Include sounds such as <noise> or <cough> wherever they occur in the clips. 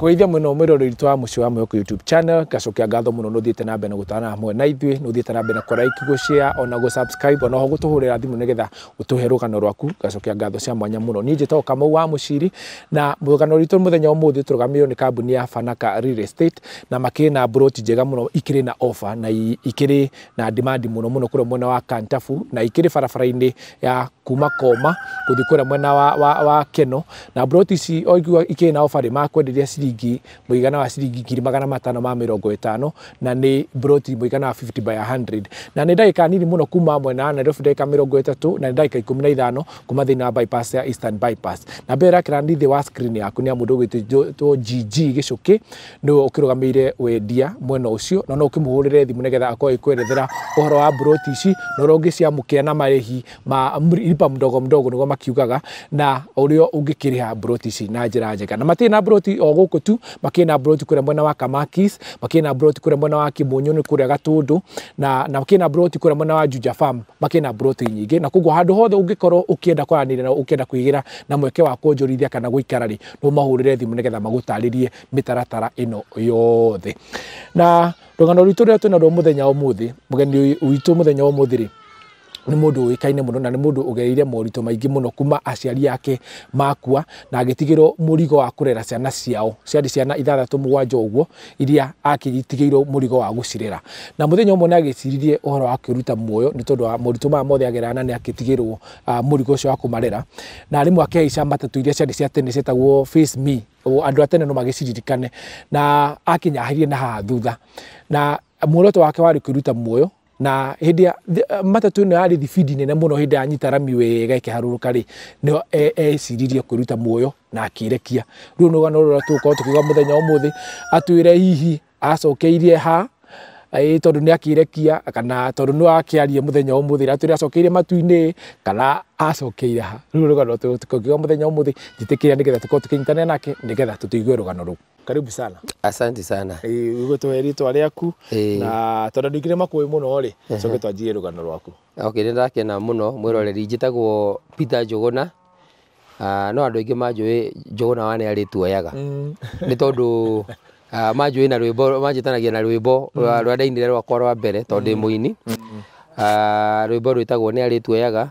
ndakugeithia muno mwirori ritũ wa mũciĩ wa mwĩhoko youtube channel ngacokia ngatho mũno nũthiĩte na mbere na gũtana hamwe na ithuĩ nũthiĩte na mbere na kũraiki gũcĩa ona gũsubscribe ona ho gũtũhũrĩra thimũ nĩgetha ũtũhe rũgano rwaku ngacokia ngatho cia mwanya mũno niĩ njĩtagwo kama wa mũciri na rũgano ritũ mũthenya ũmũthĩ tũrũgamĩrĩirwo nĩ kambuni ya fanaka real estate na makĩrĩ na broti njega mũno ikĩrĩ na offer na ikiri na demand mũno mũno kũrĩa mwena wa kantafu na ikiri farafara inĩ ya kuma koma guthii kuria mwena wa, wa, wa keno na broti ici oigua ikiri na ofa makwenderia ciringi muigana wa ciringi ngiri magana matano ma mirongo itano na ni broti muigana wa 50 by 100 na ni ndagika nini muno kuma mwena wa Nairobi ndagika mirongo itatu na ni ndagika ikumi na ithano kuma thiini wa bypass ya Eastern bypass na mbere rakira thithi wa screen yaku ni amundu ugwitwo GG gicuki ni ukirugamiire wendia mwena ucio na no ukimuhurire thimu nigetha akorwo ikwerethera uhoro wa broti ici na uria ungiciamukira na marihi ma mlipa mdogo mdogo nigo makiugaga na urio ungikiriha broti ici na njira njega na matina na broti o tu makina na broti kuria mwena wa kamakis makina na broti kuria mwena wa kimunyu ni kuria gatundu na na makina na broti kuria mwena wa juja farm makina na broti nyingi na kugo handu hothe ungikorwo ukienda kwaranira na ukienda kuigira na mweke wa kunjurithia kana guikara ri no mahurire thimu nigetha magutaririe mitaratara ino yothe na rungano rwitu ruria na rwo muthenya omuthi mugeni witu muthenya omuthi ri nä må ndå å kaine må no na nä må ndå å gereire moritå maingä må no kuma aciari yake makua na agä tigä rwo må rigo wa kå rera ciana ciao ciarä ciana ithathatå må gwanja å guo iria atigä irwo må rigo wa gå cirera na må thenya å mwe nä agä ciririe å horo wa kwä ruta muoyo nä tondå wa moritå maya mothe agerana nä agä tigä rwo må rigo å cio wa kå marera na rä mwe akehaica matatå iria ciarä cia tene cietagwo andå a tene no magä ciririkane na akinya ahirie na haha thutha na muoroto wake warä kwä ruta muoyo na hindi eh, matatu ino yari thibindi nene muno hindi anyita rami wega ikiharuruka ri nio e, eciririe kwiruta muoyo na akirekia ru riu ni rugano ruria tugukorwo tukiuga muthenya umuthi atuire hihi acokeirie ha ai tondu ni akirekia kana tondu ni akiarie muthenya umuthi ira twira acokeire matuini kana acokeire ha tu rugano tukiuga muthenya umuthi njitikira nigetha tukorwo tukinyitana nake nigetha tutuigue rugano ruu karibu sana asante sana igutwe ritwa riaku na tondu ndingire makuwi muno ri coke twanjirie rugano rwaku okay ni kena muno mwiroreri mm. njitagwo Peter Njuguna ah, no andu aingi manjui Njuguna wa ni ari tuoyaga mm. <laughs> ni tondu ah, manjui na rwimbo manjitanagia na rwimbo mm. rwa ndainire rwakwa rwa mbere tondu ndi muini ah, rwimbo rwitagwo ni ari tuoyaga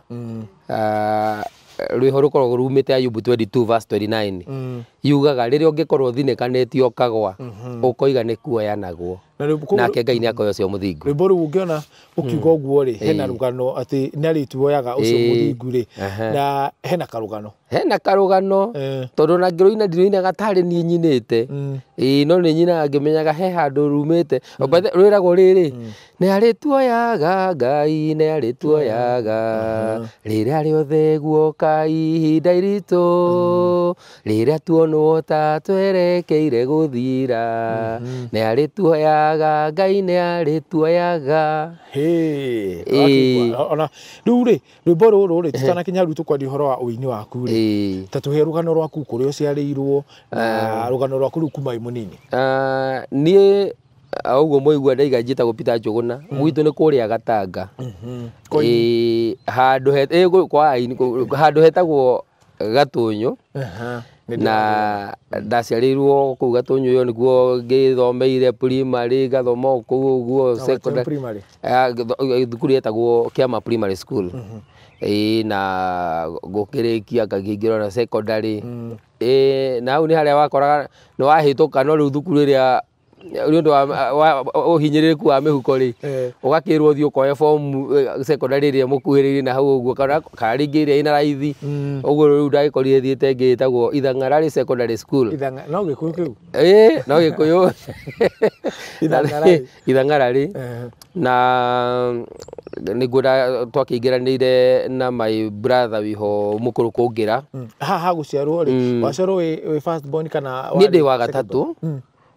rwihoroko rumite ayubu 22 verse 29 mm. yugaga riria ungikorwo thinikanitio ukagwa mm -hmm. ukoiga ni kuoyanagwo nake ngai niakoya ucio muthingu ona å ngiona å mm. guo ri hena rugano ati nari tuoyaga ucio muthingu ri na hena karugano hena karugano tondu na ngiroina ndiroinaga tari nie nyinite mm ĩĩ no nĩ nyina menyaga he handũ rumĩte mm. rwĩragwo rĩrĩ mm. nĩ arĩ tuoyaga ngai nĩ arĩ tuoyaga mm. rĩrĩa rĩothe guoka ihinda iritũ rĩrĩa tuonwo ta twerekeire gũthira mm-hmm. nĩ arĩ tuoyaga ngai nĩ arĩ tuoyaga ona rĩu rĩ rwĩmbo rũrũ rĩ tũtanakinya rĩu å ũhoro wa ũini waku rĩ ta tũhe rũgano rwaku kũrĩa ũciarĩirwo na rũgano rwaku rĩu kuma munini ah, niä oguo ah, moigua ndaiga njĩtagwo pita nä mm. kå rä a gatanga mm-hmm. handå hetagwo gatũnyũ na nyå kũu gatũnyũ ĩyo nĩguo ngĩthomeire primary ngathoma kũu ũguo thukuru yetagwo kĩama primary school mm -hmm ä na gå kä rä kia na secondary e, na hau nä harä a wakoraga nä wahä tå no rä u thukuru ä rä a å nä å ndå wa å hinyä wa mä huko rä å eh. gakä rwo thiå koe bomu ä rä a må kuhä rä rie na hau å guo kana rä ngä rä a ina raithi å mm. guo rä u ndagä korire thiä te ngä tagwo ithangara rä secondary school no gä kå no gä <laughs> ithangara rä eh. na nä nguona twakä ingä ranä ire na my brother wiho må kå rå kå ngä ra mm. haha gå ciarwo rä kana nä ndä wa gatatå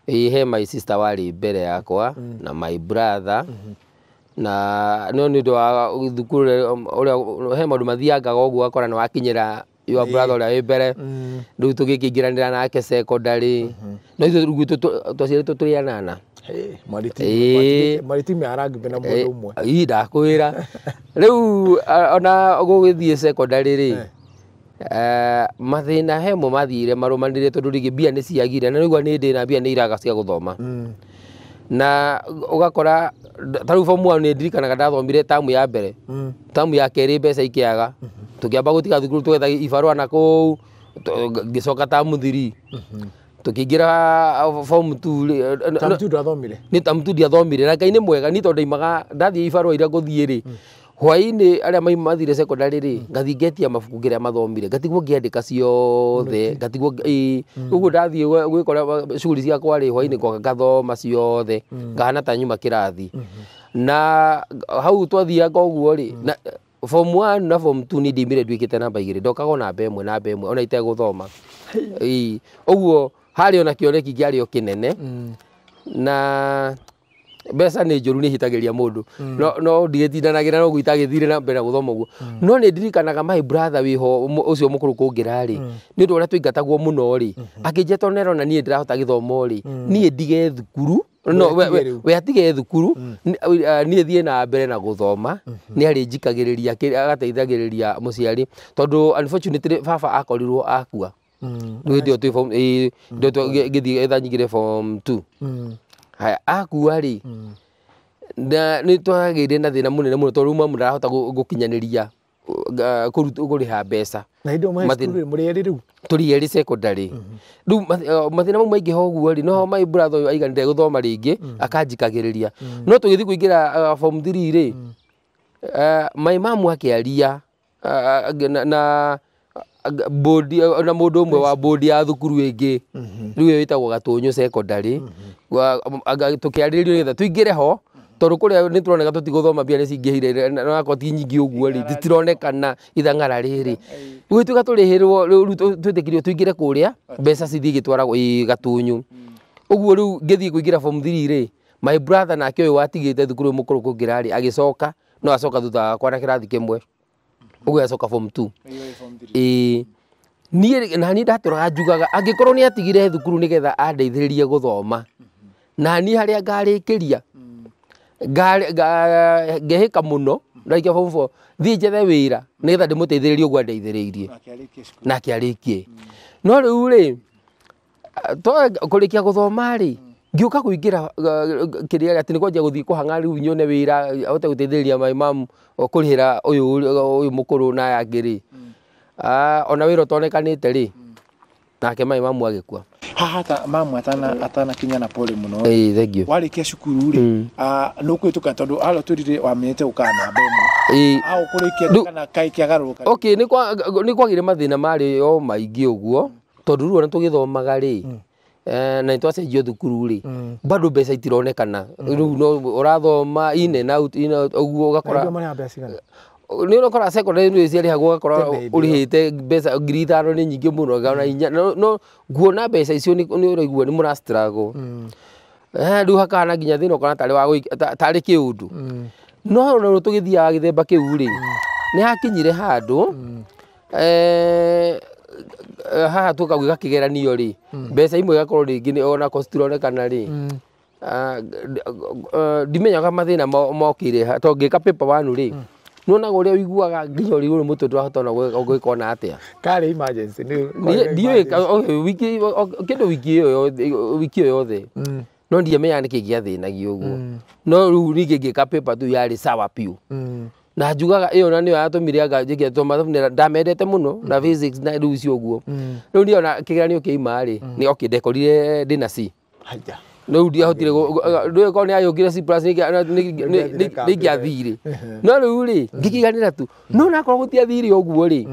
ĩ he my sister warĩ mbere yakwa mm. na my brother mm -hmm. na no nä å ndå wa thukuru å he maå ndå mathiangaga å guo akora nä wakinyä your brother ũrĩa wĩ mbere mm. rĩu tũgĩkĩingĩranĩra nake secondary mm-hmm. no ithuĩ guitũ twaciarĩ tũ tũrĩ anana ii ndakwĩra <laughs> rĩu ona gũgĩthiĩ secondary rĩ Eh, mathina he mo mathire marumanire tondu rigi mbia nä ciagire na nigwa ndä na mbia nä iraga cia gå thoma mm. na ugakora tariu fomu wa ni ndirikanaga ndathomire tamu ya mbere mm. tamu ya kerä mbeca ikiaga mm-hmm. tukiamba gutiga thukuru tugetha ibarwa na kuu ngicoka tamu thiri mm-hmm. tukiingira form 2 ni tamu tu ndiathomire na ngai nä mwega ni tondũ ndathiä ndathiĩ ibarwa iria ngũthiĩ rĩ mm hwainä arä a maima mathire sekondarä rä ngathi ngetia mabuku ngä rä a mathomire ngatigwo ngä andä ka ciothe ngatigwo å mm. guo ndathiä gwä kora cuguri ciakwarä hwainä kwaka ngathoma ciothe mm. ngahana ta nyuma kä rathi mm-hmm. na hau twathiaga å guo rä mm. form one na form two ni ndimire nduikite namba igiri ndokaga namba imwe namba imwe ona iteguthoma ii uguo hari ona kioneki giari o kinene na mbeca nä njå ru nä hitagä ria må ndå mm. no ndigä tindanagä ra no gå itagä thire na mbere gå thoma guo mm. no nä ndirikanaga mahä bratha wä ho å cio må kå rå kå mm. ngä rarä rä nä å ndå å rä a tå ingatagwo må no rä mm-hmm. akä njä tonero niä ndä rahota gä thomo rä niä ndige thukuru no we atige thukuru niä thiä na mbere na gå thoma mm-hmm. nä arä njikagä rä ria agateithagä ria må ciari tondå baba akorirwo akua rä ndä ä yo re form two haya akua rä na nä twagä re na thä na må nene må no tondå rä u mamu ndarahota gå kinyanä ria kå rä ha uh, mbeca tå rierä sekondarä rä u uh, mathä na mau maingä hoguo rä noho maä mbratho å yå aiganä re gå thoma rä ngä akanjikagä rä ria no tå gä thiä kå ingä ra form rä maä mamu akä aria na bodi eh, na mundu umwe wa bodi ya thukuru ingi riu mm-hmm. witagwo gatunyu secondary mm-hmm. um, tukiariririo ngetha tuingire ho tondu kuria ni turoneka tutiguthoma mbia ni na nako ti nyingi uguo ri titironekana ithang'ara riri riu tuka turihirwo riu twitikirio tuingire kuria mbeca cithi igitwaragwo i gatunyu uguo mm. riu ngithii kuingira form 3 ri my brother nake uyu watigite thukuru mukuru kungirari agicoka no acoka thutha wakwa na kirathi kimwe ugecoka form 2 ĩĩ niĩ na niĩ ndatũraga njugaga angĩkorwo nĩ atigire thukuru nĩgetha andeithĩrĩrie gũthoma na niĩ harĩa ngarĩkĩria ngehĩka mũno ndaikia form 4 thiĩ njethe wĩra nĩgetha ndĩmũteithĩrĩrie ũguo andeithĩrĩirie nake arĩkie no rĩu rĩ kũrĩkia gũthoma rĩ mm ngiuka kuingira uh, kiria ati nikwanjia guthii kuhanga riu nyone wira ahote guteithiriria my mam kurihira uyu uyu mukuru na yangiri hmm. ah, ona wira utonekanite ri hmm. nake my mam agikua haha ta mamu atana atana kinya na pole muno eh thank you wali warikia cukuru ri hmm. a ah, nukwituka tondu alo turire wamenyete ukana bemo eh ah, au kurikia kana kai kia kiagaruka okay nikwa nikwagire mathina mari o maingi uguo tondu riu ona tugithomaga ri mm. Eh, na nitwace njio thukuru rä mm. bado mbeca itironekana mm. rä u no å in and out nä å rakora nä ciarĩhagwo å rä hä te mbeca ngiri ithano nä nyingä må no ona inya no nguona mbeca icio nä å raigua nä må rastragwo rä u hakana nginya thä na ũkona tarä kä å ndå no tå gä thiaga gä themba kä u rä mm. nä hakinyire handå mm. eh, Eh, haha tuoka gwä ka geranio rä hmm. mbeca imwe gakorwo rä ngä onako citironekana rä hmm. ah, eh, ndimenyaga mathä na mokä re to ngä hmm. ka wanu rä nionaga å rä a å iguaga nginya å rä rå må tå twahota ona gwä kona atä akä ndå wiki ä yo yothe no ndiamenyaga nä kä gä athä nagio å guo no rä u ningä ngä ka tu yarä sawa piå na njugaga ä yo na nä yo yatåmire anga njä kä mathabu ndamendete må no na mm. physics na rä u cio å guo mm. rä u ndiona kä geranio kä ima rä mm. nä okä ndekorire ndä na c rä u ndiahotire ndå korwo nä ayå ngä re nä ingä athirä no rä u rä ngä kä ganä ra tu no nakorwo gå tiathirä å guo rä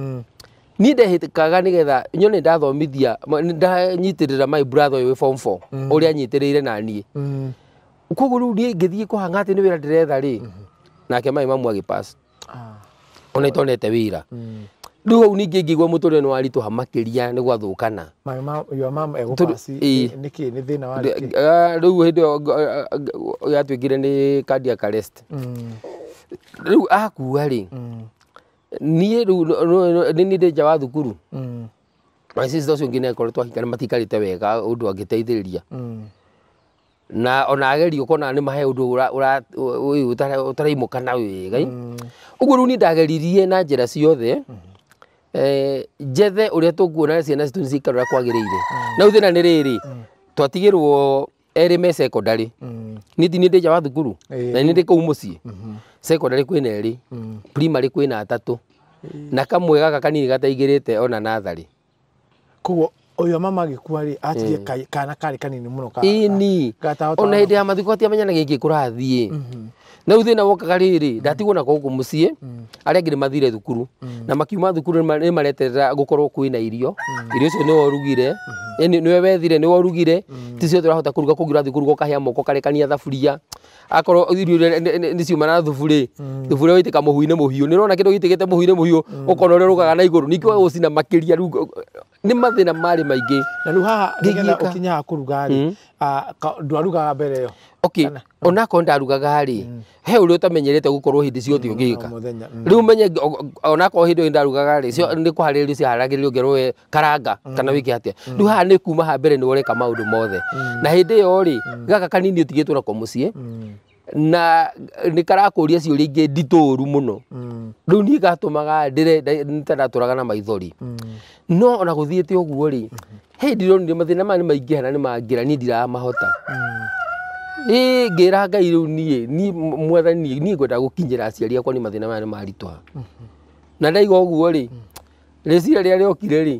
niä ndehäkaga nä getha nyo nä ndathomithia nä ndanyitä rä ra my brother wä form four å rä a anyitä rä ire na niä koguo rä u niä ngä thiä kå hanga atä nä wä ra ndä retha rä nake mai mamu agipasa ah. ona itonete wira rä u ningä ngä igua må tå rä re nä waritå ha makä ria nä gwathåkana rä u hä ndä ä yo yatuä ngire nä kandi rä u akua rä mm. niä nja wa thukuru na mm. å cio ngä nekorwo twahikana matikarä te wega å ndå angä teithä rä ria mm na ona ageri kona ni mahe å ura å taraimå kana wä gai å mm. guo rä u ndageririe na njä ciothe mm. eh, njethe å rä a tå ciana citå nä cikarå kwagä rä ire mm. na å thä na nä rä rä twatigä rwo erä me secondary ni ti ni ndä nja wa thukuru na ni ndä ku u må ciä mm-hmm. sekondarä kwä na erä primarä kwä na atatå na kamwe gaka kanini gataigirite rä te ona nathari koguo uyu mama agikua ri atige mm. kana kari kanini muno ka ini ona hindi ya mathiku atiamenya gingi kurathie na uthi na u thina wokaga riri ndatigwo nako guku mucii aria ngi mathire thukuru mm. na makiuma thukuru ni mareterera gukorwo kwina irio mm. irio cio ni worugire mm-hmm. ni we wethire ni worugire mm. ti cio turahota kuruga kugira thukuru gokahia moko karekania thaburia akorwo irio nä ciumana thubu rä mm. thubu rä mm. waitä mm. ka må hu-inä må hiå nä rona kä ndå gä tä gä te må hu-inä må hiå å kona rä a rå na igå rå ningä gå cina makä ria rä nä mathä na marä maingä na rä u haha nä getha å kinya ha kå rugarä ndwarugaga mbere ä yo okay onakorwo ndarugagarä he å rä a utamenyerete gå korwo hä ndä ciothe å ngä ka rä u menye onakorwo hä ndä ä yo ndarugagarä nä kå harä rä rio ciharagä rä rio ngerwo karanga kana wä ke atä rä u haha nä kuma ha mbere nä woreka maå ndå mothe na hä ndä ä yo rä gaka kanini å tigä two nako må ciä na nä karakå ria ciå ria ingä nditå ru må no mm. rä u niä gatå maga tandatå raga na maithori mm. no ona gå thiä te å guo rä hä ndironire mathä na maya nä maingä hana nä mangä ra niä ndiramahota ä mm. ngä ra ngai rä u niä ni niä ngwenda gå kinyä ra aciari akwa nä mathä na maya nä maritå mm-hmm. na ndaiga å guo rä rä cira rä a rä okire rä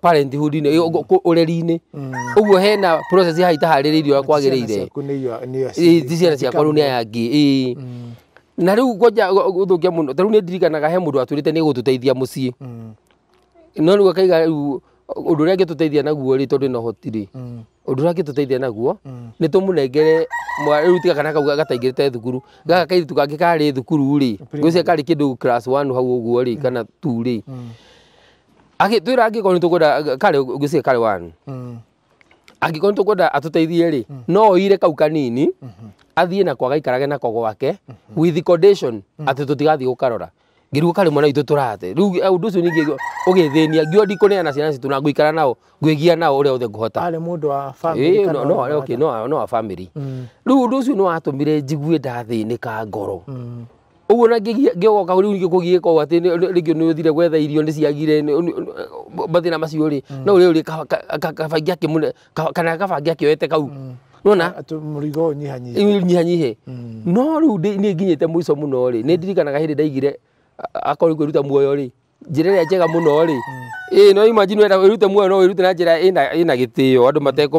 parenthood ni ureri-ini uguo mm. hena process ya itahaririirio kwagiriire ti ciana ciakwa riu ni aya angi mm. na riu gwanja guthukia muno ta riu ni ndirikanaga he mundu aturite ni gututeithia mucii mm. no riu akaiga riu undu uria angituteithia naguo ri tondu na hoti ri undu uria angituteithia naguo ni tumunengere riu tiga kana kau gataingirite thukuru gaka kairitu kangi kari thukuru ri gwiciria kari kindu class 1 hau uguo ri kana 2 ri agitwira angikorwo nitukwenda kare ugiciria kare wanu mm. angikorwo nitukwenda atuteithie ri mm. no oire kau kanini mm-hmm. athie na kwaga ikarage nako gwake mm-hmm. with condition mm. ati tutigathie gukarora ngirigwo kare mwana witå tå rate rä u å eh, ndå å cio ningä gä thä nia ngä ondi kå ciana citå na ngå ikara nao ngå ä nao å rä a å the ngå hotano no no rä no u å ndå å cio nä watå mire njigue ndathä nä ka ngoro uguo na ngĩgoka rä u kũgiĩka ũũ atä rä ngä nä å thire gwetha irio nä ciagire mathä na macio rä mm. no rä u rä kabangi kana kabangi akä oete kau mm. nona mũrigo nyihanyihe mm. no ni hanyi he no te må ico må no rä nä ndirikanaga hä ndä ndaigire akorwo kwä ruta muoyo rĩ njä ra ä rä a njega må no rĩ ä no imajini wenda wä rute muoyo no wä rute na njä ra ä na gä tä o andå matekå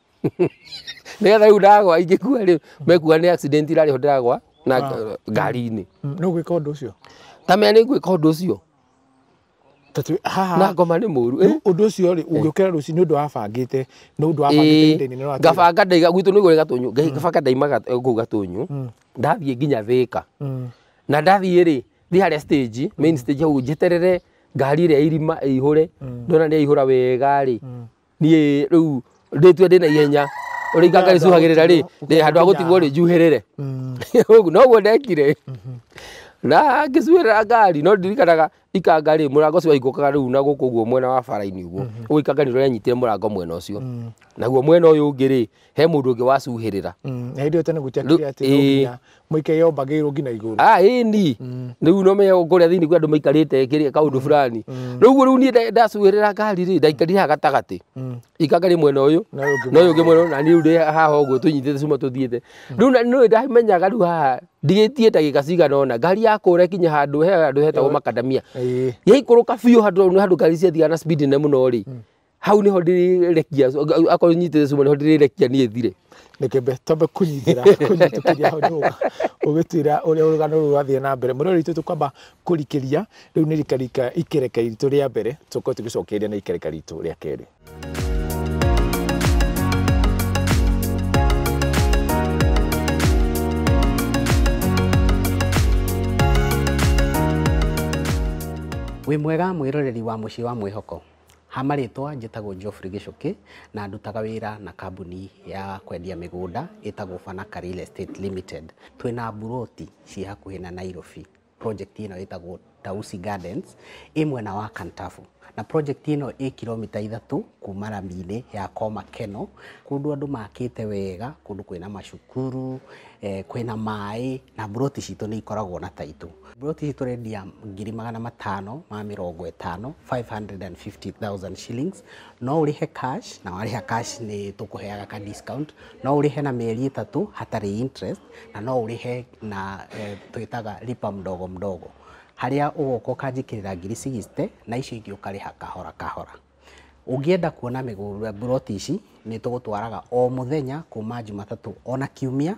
nigetha riu ndagwa ingĩkua rĩ mekuga nĩ accident irarĩ ho ndĩragwa na ah. ngari-inĩ mm, nĩ ũgwĩka ũndũ ũcio tamea nĩ ngwĩka ũndũ ũcio na ngoma nĩ mũru eh? ũndũ ũcio rĩ ũgĩũkĩra eh. rũci nĩ ũndũ wabangĩte nĩ ũndũ wabangĩtengabanga eh, ndaiga gwitũ nĩ igũrĩ gatũnyũ mm. ngabanga ndaimaga kũu gatũnyũ mm. ndathiĩ nginya thĩka na ndathiĩ rĩ thi harĩa stage main stage hau njeterere ngari ĩrĩa irima ĩihũre ndona aihå ra wega rĩ niĩ u rä tue ndä na ihenya å rä inganga rä cuhagä rä ra rä handå ha gå tigwo rä njuhä rä re noguo ndekire na ngä cuä rä ra ngari no ndirikanaga ikanga rä murango rango å cio wahingåkaga rä u na gå kå guo mwena wa bara-inä guo å mm-hmm. gä ikanga nä rä anyitire må rango mwena å cio mm. naguo mwena å yå ngä rä he må ndå å ngä wacuhä rä ra mm. na hä ndä ä yo tene gå tiakire atä må ike ni rä u no menye kå rä a thä kwä andå maikarä te kä rä kaå ndå burani mm. rä u rä u niä ndacuhä rä ra ngari rä ndaikarire ha gatagatä ikanga rä mwena å yå no yå ngä mwena na nä rä u rä haha å guo tå nyitä te cuma tå thiä te rä u nä ndamenyaga rä u haha ndigä tie ndagä ka cigana ona ngari yakå rä kinya handå he handå hetagwo makandamia Eh. yaikoroka biå handå ngari ciathiga na speed nene må no rä hmm. hau nä ho ndä rä rekia akorwo nyitä te cuma nä ho ndä rä rekia niä thire nä kä mbe twambe kå nyitĩra kå nyitå kä ria hau å gä twä ra å rä a å rå gano rå rathiä na mbere må rä ritå tå kwamba kå rikä ria rä u nä rikarika ikereka ritå rä a mbere tå korwo tå gä cokeria na ikereka ritå rä a kerä wä mwega mwä roreri wa må ciä wa mwä hoko ha Geoffrey Gĩcũkĩ na ndutaga wĩra na kambuni ya kwendia mĩgũnda ĩtagwo Fanaka Real Estate Limited. twina mburoti ci hakuhĩ na Nairobi. Project ino ĩtagwo Tausi Gardens imwe mwena wa Kantafu na project ino e kilomita ithatu kuma rami-inä ya koma keno kundu andå makite wega kundu kwina macukuru eh, kwina mai na broti citå nä ikoragwo na taitu broti citå rendia ngiri magana matano ma mä rongo 550,000 shillings no ũrĩhe cash na warĩha cash nä tå kå heaga ka discount no he na mĩeri ĩtatũ hatari interest na no he na eh, twĩtaga lipa mdogo mdogo haria ugoka ukanjikirira ngiri sixty na icio ingi ukariha kahora kahora ungienda kuona migurä ici nä tå gå twaraga o må thenya kuma jumatatå ona kiumia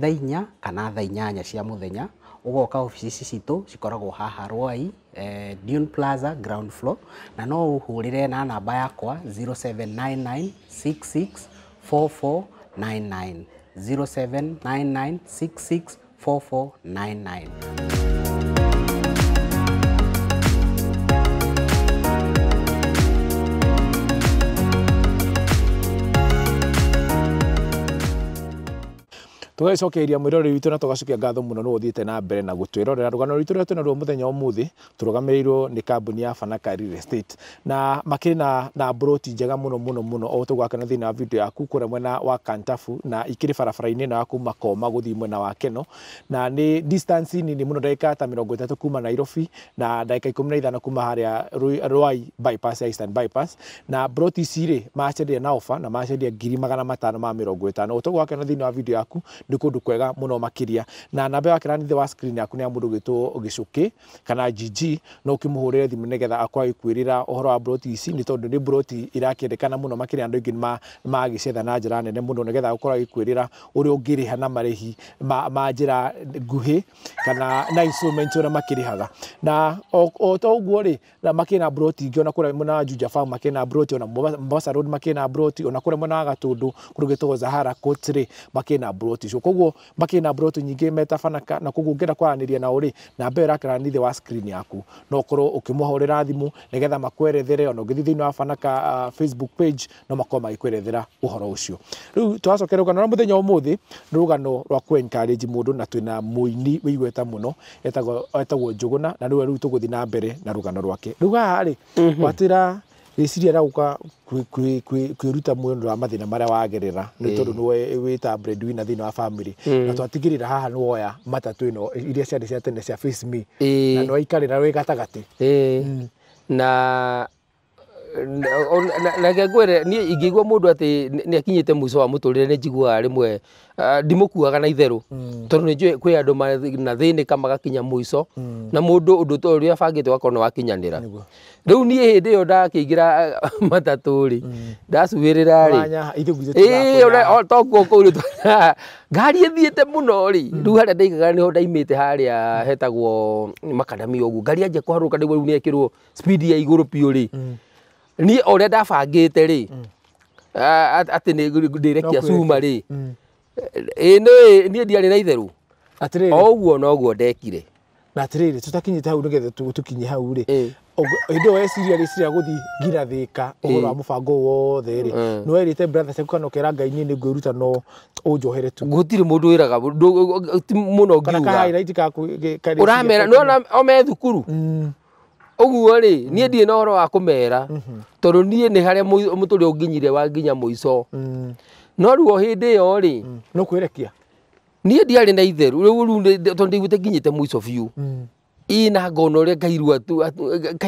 thainya kana thainyanya cia må thenya ugoka obici citå cikoragwo haha rwai eh, Dune Plaza ground floor na no uhurire na namba yakwa 0799664499 0799664499 tũgagĩcokeria mwĩroreri witũ na tũgacokia ngatho mũno nĩ ũthiĩte na mbere na gũtwĩrorera rũgano rwitũ rũrĩa twĩnaruo mũthenya ũmũthĩ tũrũgamĩrĩirwo ni kambuni ya fanaka real estate na makĩrĩ na na mburoti njega muno muno mũno o tũgwakena thĩinĩ wa video yaku kũrĩa mwena wa kantafu na ikiri barabara-inĩ na kuma koma gũthiĩ mwena wa keno na ni distance nini muno ndagĩka ta mĩrongo ĩtatũ kuma nairobi na ndagĩka ikũmi na ithano kuma harĩa Ruai bypass ya eastern bypass na mburoti ici rĩ macendia na ofa na macendia ngiri magana matano ma mĩrongo ĩtano ũtũgwakena thĩinĩ wa video yaku nä kå ndå kwega må no makä na namba wakera nä thä wa screen yaku nä ya må ndå gä two gä cå kana gg no å kä må hå rä re thimå nä akorwo agä kwä rä ra å horo wa broti ici nä tondå nä broti irakendekana må no makä rä andå aingä magä cetha na njä ra nene må no nä getha å korwo agä kwä rä ra å rä a å ngä rä ha na marä ma njä ra nguhä kana na instruments å rä a makä rä haga na o to å guo rä makä na broti ingä ona kå rä a mwena wa jujafa makä na broti ona mombasa road makä na broti ona kå rä a mwena wa gatå ndå kå rä gä tagwo zahara coats rä makä na broti icio koguo makiri na broto nyingi metabanaga na koguo ngenda kwaraniria nao ri namba irakara nithe wa screen yaku no korwo ukimũhũrĩra thimũ nigetha makwerethere ona ũngĩthiĩ thĩinĩ wa fanaka uh, facebook page no makorwo magĩkwerethera ũhoro ũcio rĩu tũracokera rũgano rwa mũthenya ũmũthĩ nĩ rũgano rwa kũ-encourage mũndũ na twĩna mũini wĩ igweta mũno etagwo njũgũna na rĩu rĩu tũgũthiĩ na mbere na rũgano rwake rĩu haha rĩ gwatĩra mhm kwä ruta kwiruta mwendo wa mathina maria wagerera ni tondu ni wita thä thini wa family na twatigirira haha ni woya ä ino iria ciarĩ cia tene cia face me na ni waikarira wĩ gatagati mm. na na ngengwire niä ingäigua må ndå atä nä akinyä te må wa må tå rä re nä njiguaga rä mwe ndimå kuaga na itherå hmm. tondå ni njå kwä andå na thä kama gakinya magakinya hmm. na må ndå å ndå ta å rä a bangä te wakinyanä ra rä u niä hä ndä ä yo ndakä ingä ra matatå rä ndacuä rä ra rä toguo ngari ä te må no rä a ndaigaga ho ndaimä te hetagwo makadamia å guo ngari anjia kå harå ka nä guo rwo ya igå rå ri rä niä å rä a ndabangä rä atä ndä rekia cuma rä ä mm. niä ndiarä na itherå o guo noguo ndekire na takinyä te hau nigetha tukinye hau ri hindi weciria rä cira gå thiä nginya thä ka å horo wa må bango wothe rä nä werä te bratha ciaku kana å kera ngai niä nä ngwä ruta no å njohere tu gå tirä må ndå wä raga må no ngiugaå ramera ona o me thukuru mm uguo ri nie mm. ndire na horo wa kumera mm-hmm. toru nie ni hare muturi unginyire wa nginya muico mm. no ruo hinde yo ri mm. no kwirekia nie ari na itheru riu to ndi gute nginyite muico fiu ina ngona uria ngai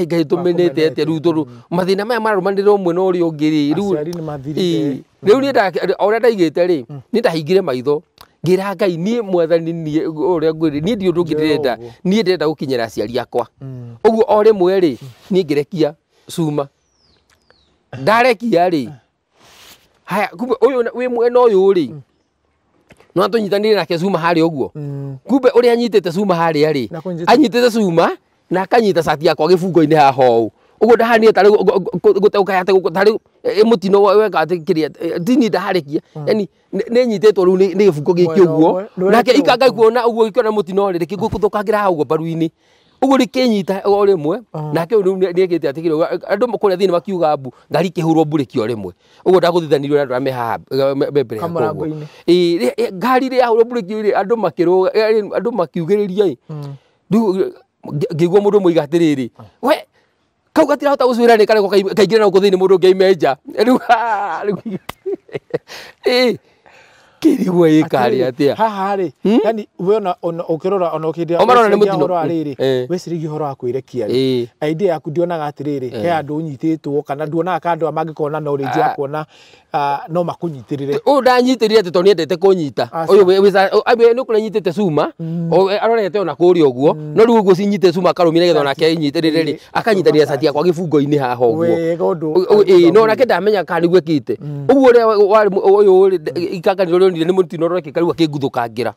kai atu to mene te te ru to mathina maya mwe umwe na uria ungi ri riu riu nie uria ndaigite ri nie ndahingire maitho ngira ngai ni mwathani ni ũrĩa ngwiri ni ndiũ ndũ ngĩ ndĩrenda niĩ ndĩrenda gũkinyĩra aciari akwa mwe mm. o rĩmwe rĩ niĩ ngĩrekia cuma ndarekia rĩ mm. haya kumbe ũyũ wĩ mwena ũyũ ri mm. no tũnyitanĩire nake cuma hari ũguo kube uri anyitĩte cuma hari ari anyitĩte cuma na kanyita sati akwa gifungo ini haha uguo ndahania tarä u gå tegå kaya tarä u må tino weka atä kä rä a tini kia hmm. yani nä nyitä two rä u nä gä buko gä kä å guo nake ikangai kuona å guo gä kä må tino rä rä kå thå kangä ra hauguo mbaru-inä uguo rikinyita o rimwe hmm. nake uyu niekite atigire andu kuria thini makiuga mbu ngari ikihurwo mburiki o rimwe uguo ndaguthithanirio na andu aria e, me haha mbere koguo ngari ri yahurwo mburiki ri andu makirwo e, andu makiugiriria i hmm. ngiugwo mundu muiga atiriri we kau gatirahota gå cuä kana kaingä ra gå thä inä må ndå å ngä aime nja rä kä rigwo ä karä atä a haharä yani we ona å kä rora ona å kä ndähoro wa rä rä wä cä rä horo wa kwä rekia rä yaku ndionaga atä rä rä he andå å nyitä two kana nduonaga ka andå a mangä kona na å rä njä akuona Ah, no makunyitirire å ndanyitirire ati to nä endete kå wiza abi ah, ni rä nyitete suma cuma mm. arorete ona kuri oguo a mm. å guo no rä u å guo cinyite cuma akarå mire getha onake nyitä rä rä rä akanyitanä cati yakwa gä bungo-inä haha å guo no onake ndamenya kana nä guo kä te å guo å rä a ikanganä rå rä onire nä må tino roreke karä u akä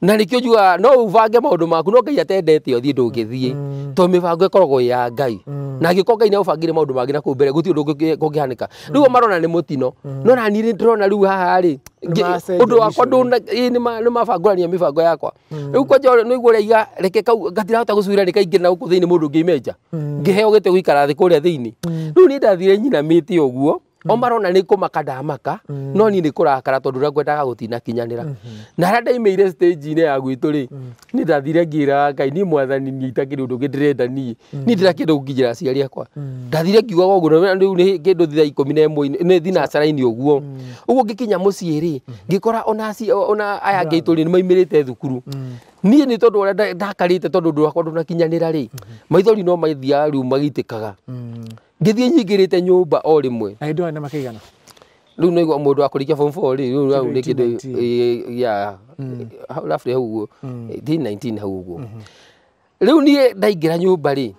na rä kä no uvange maundu maku no ngai atendete othiä ndå ngä thiä mm. to mä bango ä ya ngai na angä korwo ngai nä agå bangä re maå ndå mbere gå tirä å ndå rä marona nä må tino no mm. nani rä ndärona rä u haharä å ndå wakwa nä mabangårania mä bango yakwa mm. rä u kwanja nä guo raiga reke kau gatirahota gå cuira rä kaingä na gå kå thä inä må ndå ngä imenja ngä heo gä te gå ikara thä kå rä a thä inä rä u nä ndathire nyinamä te å guo Mm. o marona nä kå maka ndamaka mm. no ni nä kå rakara tondå rä a ngwendaga gå tinakinyanä ra mm-hmm. na arä a ndaimä ire stänji-inä ya gwitå rä mm. nä ndathire ngä ra ngai niä mwathani nyita kä ndå ndå ngä ndä renda niä mm-hmm. niä ndä ra kä ndå nginyä ra aciari akwa ndathire ngiugaga å guo rä u nä kä ndå thira ikå mi na ĩmwe nä thinacarainä å guo å guo ngä kinya må ciä rä mm-hmm. ngä kora ona aya ngä itå rä nä maimä rä te thukuru niä nä tondå å rä a ndakarä te tondå ndå rakwa ndå nakinyanä ra rä maithori no mathiaga rä u magä itä kaga ngithie nyingirite nyumba o rimwe na indo hmm. hmm. hmm. na makaigana riu naigua mundu akurikia form 4 ri riu ni kindu ya roughly hau uguo 19 hau uguo riu nie ndaingira nyumba ri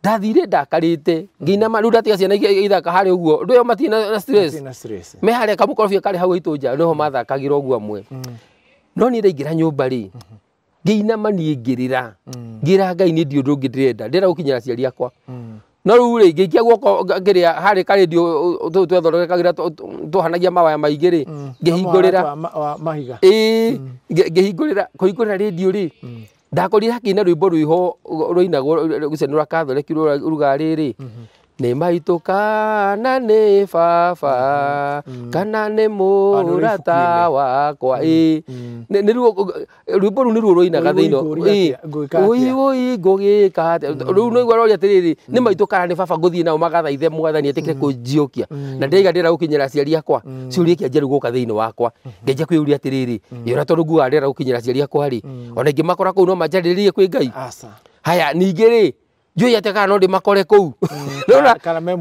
ndathire ndakarite nginama riu ndatiga ciana ithaka harä guo ndå yo matirä na me harä a kamå karä hau aitå nja nä ho mathakagä ra å guo amwe no niä ndaingä ra nyå mba rä ni inama niä ngä rä ra ngä ra ngai nä ndiå ndå ngä ndä renda ndä ra gå kinyä ra ciari akwa no rä u rä ngä ikia guoko ngä rä a harä karä ndio tå u ra hanagia mawaya maingä rä mm. ngä hingå rä ra mm. ngä hingå rä ra kå hingå rä ra rä ndiå rä mm. ndakorire hakä na rwä mbo rwä ho rwainagwo gå cenå ra kathoreki rä rä nĩmaitũka mm-hmm. mm-hmm. mm-hmm. na nĩ baba kana nĩ mũrata wakwa ĩ nĩ rĩu rwĩmbo rũu nĩ ruo i thĩinĩ ũi ũi ngũgĩka atĩa rĩu nĩguo roria atĩrĩrĩ nĩ maitũ kana nä baba ngũthiĩ nao magathaithe mwathani etĩkĩre kũnjiũkia na ndĩraiga ndĩra gũkinyĩra aciari akwa ciũria ikia njerũ gũka thĩinĩ wakwa ngenjia kwĩyũria atĩrĩrĩ ĩra tondũ nguaga ndĩra gũkinyĩra aciari akwa rĩ ona ingĩmakora kũu no manjarĩrĩrie kwĩ ngai haya ningĩ njuä atä mm, <laughs> kana mm. mm-hmm. no ndä makore kå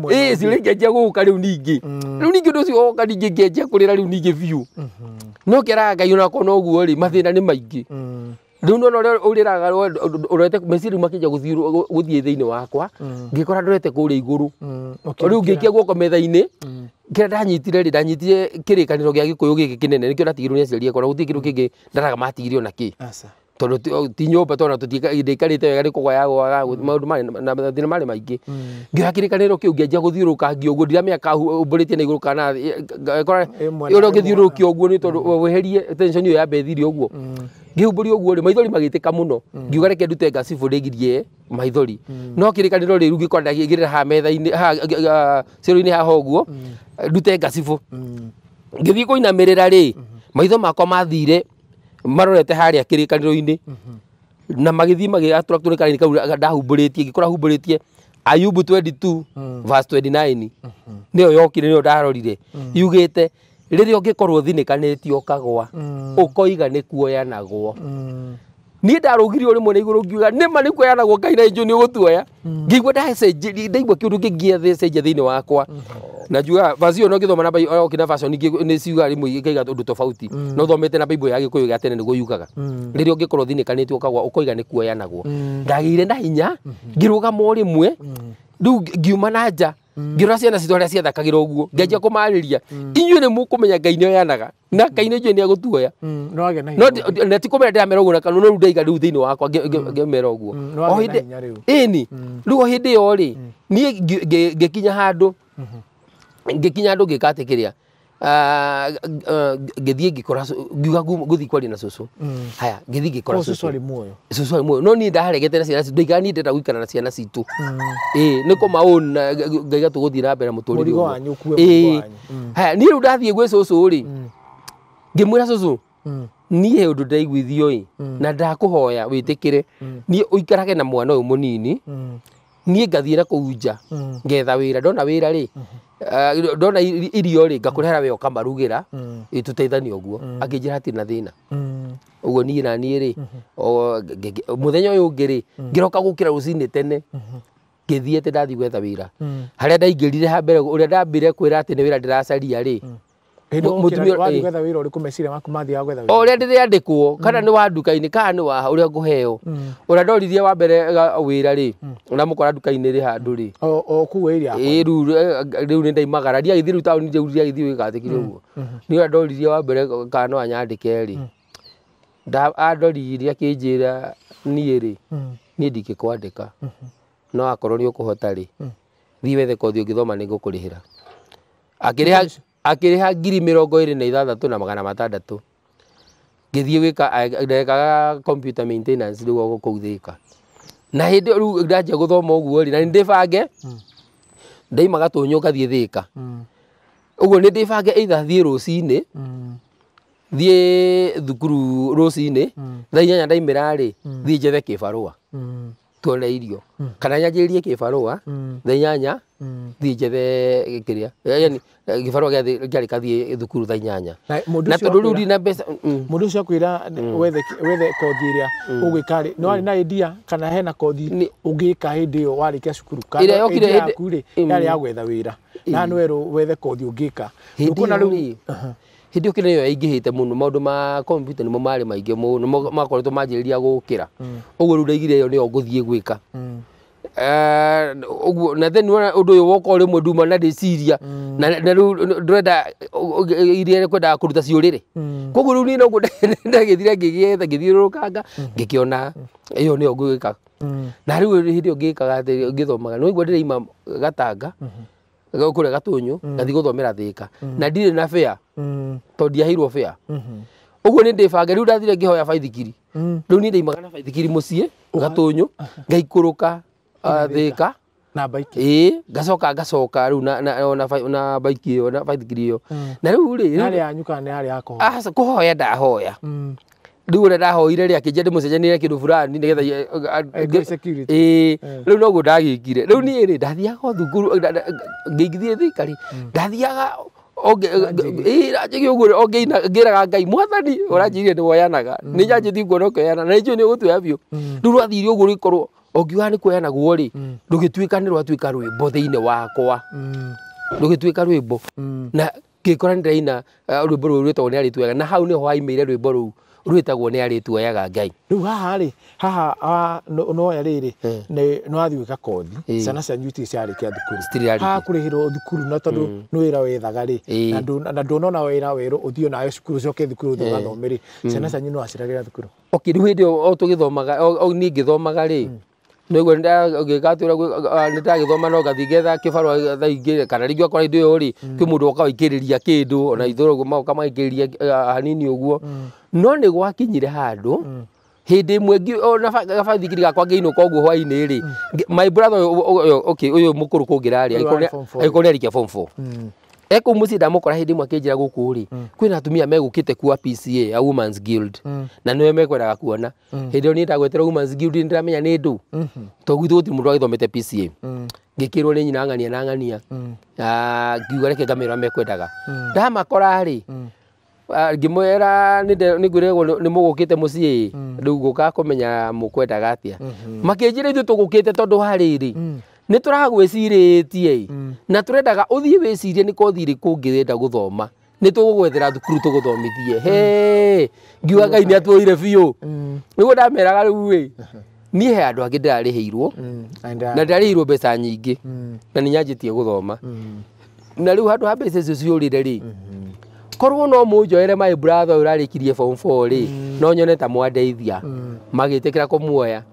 u rä u ngenjia gå gå ka rä u ningä rä u ningä å ndå å oka ningä ngenjia kå rä ra rä u ningä biå no keraga ngai onakwo noguo rä mathä na nä maingä rä u nona å rä raga rete meciria makinja gå thiä thä inä wakwa ngä kora ndorete kå rä a igå rå rä u ngä kia guoko metha-inä kä rä a ndanyitire rä ndanyitire kä rä kanä ro gä a gä kå yå gä kä kä nene nä kä o ndatigä rwo nä aciari ekora gå tiä kä rä u kä ngä ndaraga matigirio ona kä tondu ti oh, nyumba tona ndaikarite wega nikugayagwaga maundu mm. mathina mari maingi ngioya kirikaniro kiu ngianjia guthiurukangia uguo ndirameka mburitie na iguru kana uria ungithiururukia uguo ni tondu weherie tension iyo yambethirie uguo mm. ngihumburi uguo ri maithori magitika muno mm. ngiuga reke ndute ngacibu rigirie maithori no kirikaniro riu ngikorera gigirira ha metha-ini ha cero-ini haha uguo ndute ngacibu ngithii kuinamirira ri maitho makwa mathire marorete harĩa kĩrĩkanĩro-inĩ mhm. na magĩthiĩ magĩgatũra ah, tũrĩkanĩri kau ndahumbũrĩtie ngĩkora humbũrĩtie ayubu 22 mhm. verse 29 mhm. nĩyo yokire nĩyo ndarorire yugĩte rĩrĩa ũngĩkorwo ũthinĩkanĩtio ũkagwa ũkoiga nĩ kuoyanagwo niä ndarå mm. mm-hmm. o rä mwe na igå rå ngiuga nä ma nä kweanagwo na injo nä å gå tuoya ngäigua ndaigua kä å ndå ngä ngiacenjia thä wakwa na njugaga vaci no ngä thoma na okä na baconi nä ciugaga rä mwe ikaiga å ndå tofauti mm. no thomete na bible ya gä kå yå gä a tene ni guyugaga yugaga rä mm. rä a å ngä korwo thä kanä kagwa å koiga nä kuoyanagwo ndagä ire na hinya mm-hmm. ngä rå gama rä mwe rä u ngiuma na nja Mm. ngirora ciana citå arä a ciathakagä ra å guo ni kå marä ria mm. inyuä nä må kå menya ngai nä oyanaga na ngai ni njue nä no age na tikå mera ndä ramera å guo kanu no rä ndaiga rä u thä inä wakwa ngämera å guo o rä u mm. o hä ndä ä yo rä niä ngä kinya handå mm-hmm. ngä kinya ka atä kä rä a ngithii ah, ah, ngikora ngiuga guthi kwaria na susu mm. haya ngithii ngikora susu ali moyo susu ali moyo no ni niĩ gete na ciana ndiga ni ndeta guikana na ciana citu eh mm. ni ko maona na ngaiga tũgũthiĩ na mbere muturi wa wanyu ũkue mũrigo wanyu mm. haya ni ru ndathie gwe susu ri ngimwira susu ni he ũndũ ndaiguithio i na ndakuhoya witikire ni uikarage na mwana uyu munini niä ngathira kå u nja mm. ngetha wä ra ndona wä ra mm-hmm. uh, ndona irio rä ngakå rehera we å kamarugä ra ä mm. tå teithanie å guo mm. angä njä ra hatirä na thä na å guo niä naniä rä må thenya å yå ngä rä ngä roka gå kä ra rå tene mm-hmm. ngä thiä te ndathi gwetha wä ra harä a ndaingä rire hambere å rä a ndambä re kwä ra atä nä wä ra ndä racaria rä o rä a ndä rä andäkwo kana mm. nä wandukainä kana nä waha å rä a ngå heo å mm. rä a ndorithie wa mbere wä ra rä å må kora ndukainä inä rä handå rä u nä ndaimagara riagä thiä rä u taåni rä u thiä wä guo nä å rä a wa mbere kana no anyandä ke rä mm. akä njä ra niä rä niä ndingä kwandä ka mm-hmm. no akorwo nä å kå hota rä thiä wethe kothi å ngä thoma nä ngå kå rä hä ra akä rä akĩrĩha ngiri mĩrongo ĩrĩ na ithathatu na magana matandatu ngĩthiĩ gwĩka ndekaga computer maintenance rĩu ogo kũu na hindi ĩyo rĩu ndanjia gũthoma ũguo na nĩ ndĩbange hmm. ndaimaga tũnyũ ngathiĩ thĩka hmm. ũguo nĩ ndĩbange either thie rũcinĩ hmm. thie thukuru rũcinĩ thaa inyanya ndaimĩra ri thie njethe kĩbarũa tuone irio hmm. kana nyanjĩrĩrie kibarua the hmm. inyanya hmm. thiĩ njethe kiria yani gathi gari kathi thukuru thaa nyanya na tondu rĩu ndina mbeca mm. mũndũ ũcio akwĩra wethe kothi ĩrĩa ugikari no ari na idea kana hena kothi ũngĩka hĩndĩ ĩyo warĩkia cukuru ĩrĩa yokire yaku rĩ yarĩ ya gwetha wĩra na nweru wethe kothi ugika ndũkuona rĩu hindi ukira yo ingihite muno maundu ma computer nimo mari maingi muno makoretwo manjiriria gukira uguo mm. riu ndaigire yo niyo nguthie gwika uguo mm. eh, na then wona undu uyu woka rimwe nduma na ndiciria mm. na riu ndurenda iria kwendaga kuruta ciuriri koguo riu ni noguo <laughs> ndagithire ngigietha ngithiururukanga ngikiona iyo niyo ngwikaga na riu hindi iyo ngikaga ati ngithomaga noigua ndireima gatanga mm-hmm gatå nyå mm. ngathiä gå thomera thä ka mm. na ndirä na bä mm. tondå ndiaheirwo bä å mm-hmm. guo nä ndä bange rä u ndathire ngä hoya baithikiri rä u niä ndaimaga na baithikiri må ciä gatå nyå ngaikå rå ka thä ka ä ngacoka ngacoka rä u na baiki ä yo na baithikiri ä yo na rä u rä kå hoya ndahoya riu ria ndahoire ria kinjia ndimucenjanire kindu fulani nigetha eh, eh, eh, ii riu no ndagikire riu nie ri ndathiaga thukuru ngiingithie thikari mm. ndathiaga ngä raga nä woyanaga nä rä u å rä korwo å rä rå gä tuä ka nä rwatuä ka rwä mbo rå gä tuä nä arä twega na hau nä ho aimä ire rwä mbo rå u rwitagwo nä arä tu oyaga ngai rä u haha rä haha noya rä rä nwathi wä ka kothi ciana cianyu nyuti ciarä kia thukuru hakå rä hä rwo thukuru na tondå nä wä ra wethaga rä na ndånona na ra werå å thiä nawe cukuru cioke thukuru thä gathome rä ciana cianyu no waciragä ra thukuru rä hindi ndä o tugithomaga gä o ni thomaga rä nä guo ngä gatä ra nä ndagä no ngathi ngetha kä barå tha kana rä ngä akora indo ä yo rä kwä må ndå å mm. kawaingä rä ria kä ndå ona ithå rå magoka magaingä rä ria hanini å guo mm. no nä gwakinyire handå mm. hindi imwe gabathikiri gakwa ngĩinũka ũguo hwainĩ rĩ my brother ũyũ ũkĩ ũyũ mũkũrũ kũngĩrarĩa agĩkorwo nĩ arikia form four eku muci ndamukora hindi mwe akinjira guku ri mm. kwina tumia atumia megukite kuwa PCA a Women's Guild mm. na niwe mekwendaga kuona mm. hidi oni ta gwetera Women's Guild ndira menya ni ndu mm -hmm. to gwithu gutiri mundu agithomete PCA mm. ngikirwo ni nyina ng'ania na ng'ania mm. giwa reke mm. mekwendaga ndamakora ri ngimwera gimwera ni de, ni ni gure mugukite musi mucii riu guka kumenya mukwendaga atia mm -hmm. makinjira ithu tugukite tondu hariri mm nä tå ragwä cirä tie mm. na tå rendaga å thiä wä cirie nä kothi rä kå ngä renda gå thoma nä tå gå gwethera thukuru tå gå thomithie mm. he ngiuga ngai nä mm. atuoire biå nä guo ndameraga rä u niä he andå angä ndärarä hä na ndärarä irwo mbeca nyingä na nä nyanjä tie gå thoma na rä u handå ha mbeca icio ciå rä re rä mm-hmm. korwo no må njoere maä mbratha å yå rarä kirie bombo rä no nyone ta mwandeithia magä tä kä ra kå muoya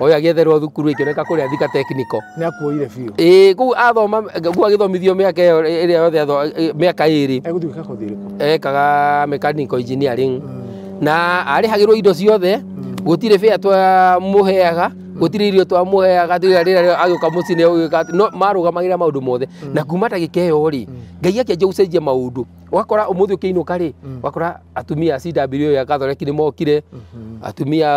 oyo agietherwo thukuru ikioneka kuria thika tekniko ni akuoire biu ii kuu athoma kuu agithomithio miaka iyo iria yothe miaka iri eguthiika kuthiriko ekaga mechanical engineering mm. na ari arihagirwo indo ciothe mm. gutire bia twamuheaga gutire irio twa muhea twamuheaga ne mucine no magira maundu mothe hmm. na kuma ta gikeo ri hmm. ngai akia akianjia gucenjia maundu wakora umuthi ukiinuka ri wakora hmm. atumia a CW ya Catholic ni mokire atumia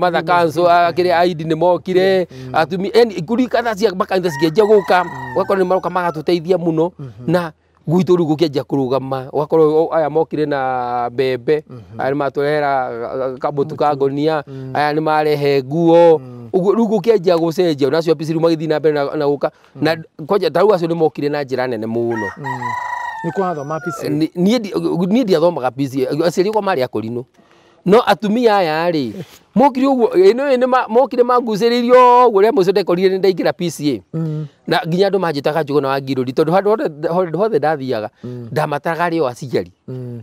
matha kanzo akire aidi ni mokire atumia yani kurikana cia makanitha cikianjia guka wakora ni maroka magatuteithia muno na gwitå rä u gå kä anjia kå rå gama gakorwo aya mokire na mbembe mhm. aya nä matwerehera uh, uh, kambå tu ka ngonia mm. aya nä marehe nguo mm. rä u gå kä anjia gå cenjia nacio u magä thiä na mbere na gå ka na mm. kwanja tarä u acio nä mokire na njä ra nene må no nä kwathoma niä ndiathomaga aciari kwa marä akå kå rinå no atumia aya rä mokire å guo mokire mangucä rä rie å guo rä a må mm. cio ndekorire nä ndaingä pca na nginya andå manjä taga njå na wangirå ri tondå hothe ndathiaga mm. ndamataga rä o aciari mm.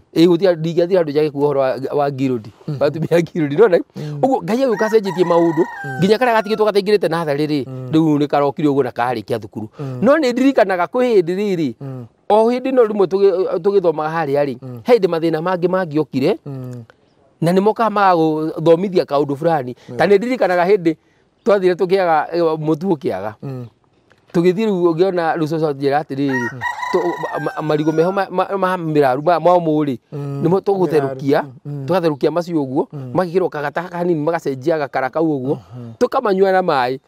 ndingiathira andå njagä kuo horo wa ngirå ri watumia ngirå ri rona å guo ngai agä å ka cenjetie maå ndå nginya karä a gatigä two gataingä rä te natharä rä rä u nä karokire å guo na karä kia thukuru no ni ndirikanaga kwä hä ndä rä rä o hä ndä no rä mwe tå gä thomaga harä a rä he hä ndä mathä na okire na nä mokaga thomithia kaå fulani ta nä ndirikanaga hä ndä twathire tå kä aga må mm. tuå kä aga tå gä thiä rä u å ngä ona rä njä ra atä rä mm. rä marigå meho ma mä raru mamå rä mm. nä tå gå therå kia tå gatherå kia macio å guo magä kä rwo kagata kanini magacenjia gakara kau å guo mm-hmm. tå kamanyua na maä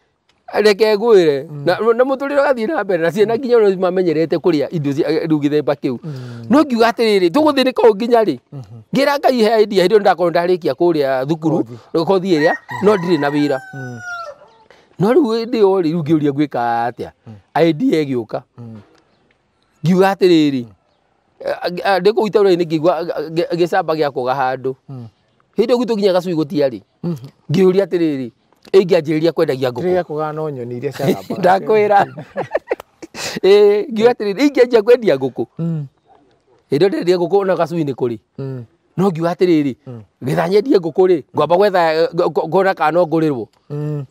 reke ngwire mm. na muturire gathii na mbere na ciana nginya no mamenyerete kuria indo riu githemba kiu mm. no ngiuga atiriri tuguthirika nginya ri mm-hmm. ngira ngai he idia hindi ndakorwo ndarikia kuria thukuru kothi iria no ndiri na wira mm. no riu hindi yo riu ngiuria ngwika atia idea igiuka ngiuga atiriri eh, ah, ndi kuu itũra inĩ ngĩigua gĩcamba gĩakũga handũ hĩndĩ ũguo tũkinya gacui gũtiarĩ mm-hmm. ngĩũria atĩrĩrĩ ingianjĩrĩria kwendagia ngũkũ no nyoni iria <laughs> ndakwĩra <laughs> ĩĩ ngiuga atĩrĩrĩ ingĩanjia kwendia ngũkũ hmm. hĩndĩ ndendia ngũkũ na gacui nĩ kũrĩ hmm. no ngiuga atĩrĩrĩ hmm. getha nyendie ngũkũ rĩ ngwamba gwetha ngona kana no ngũrĩrwo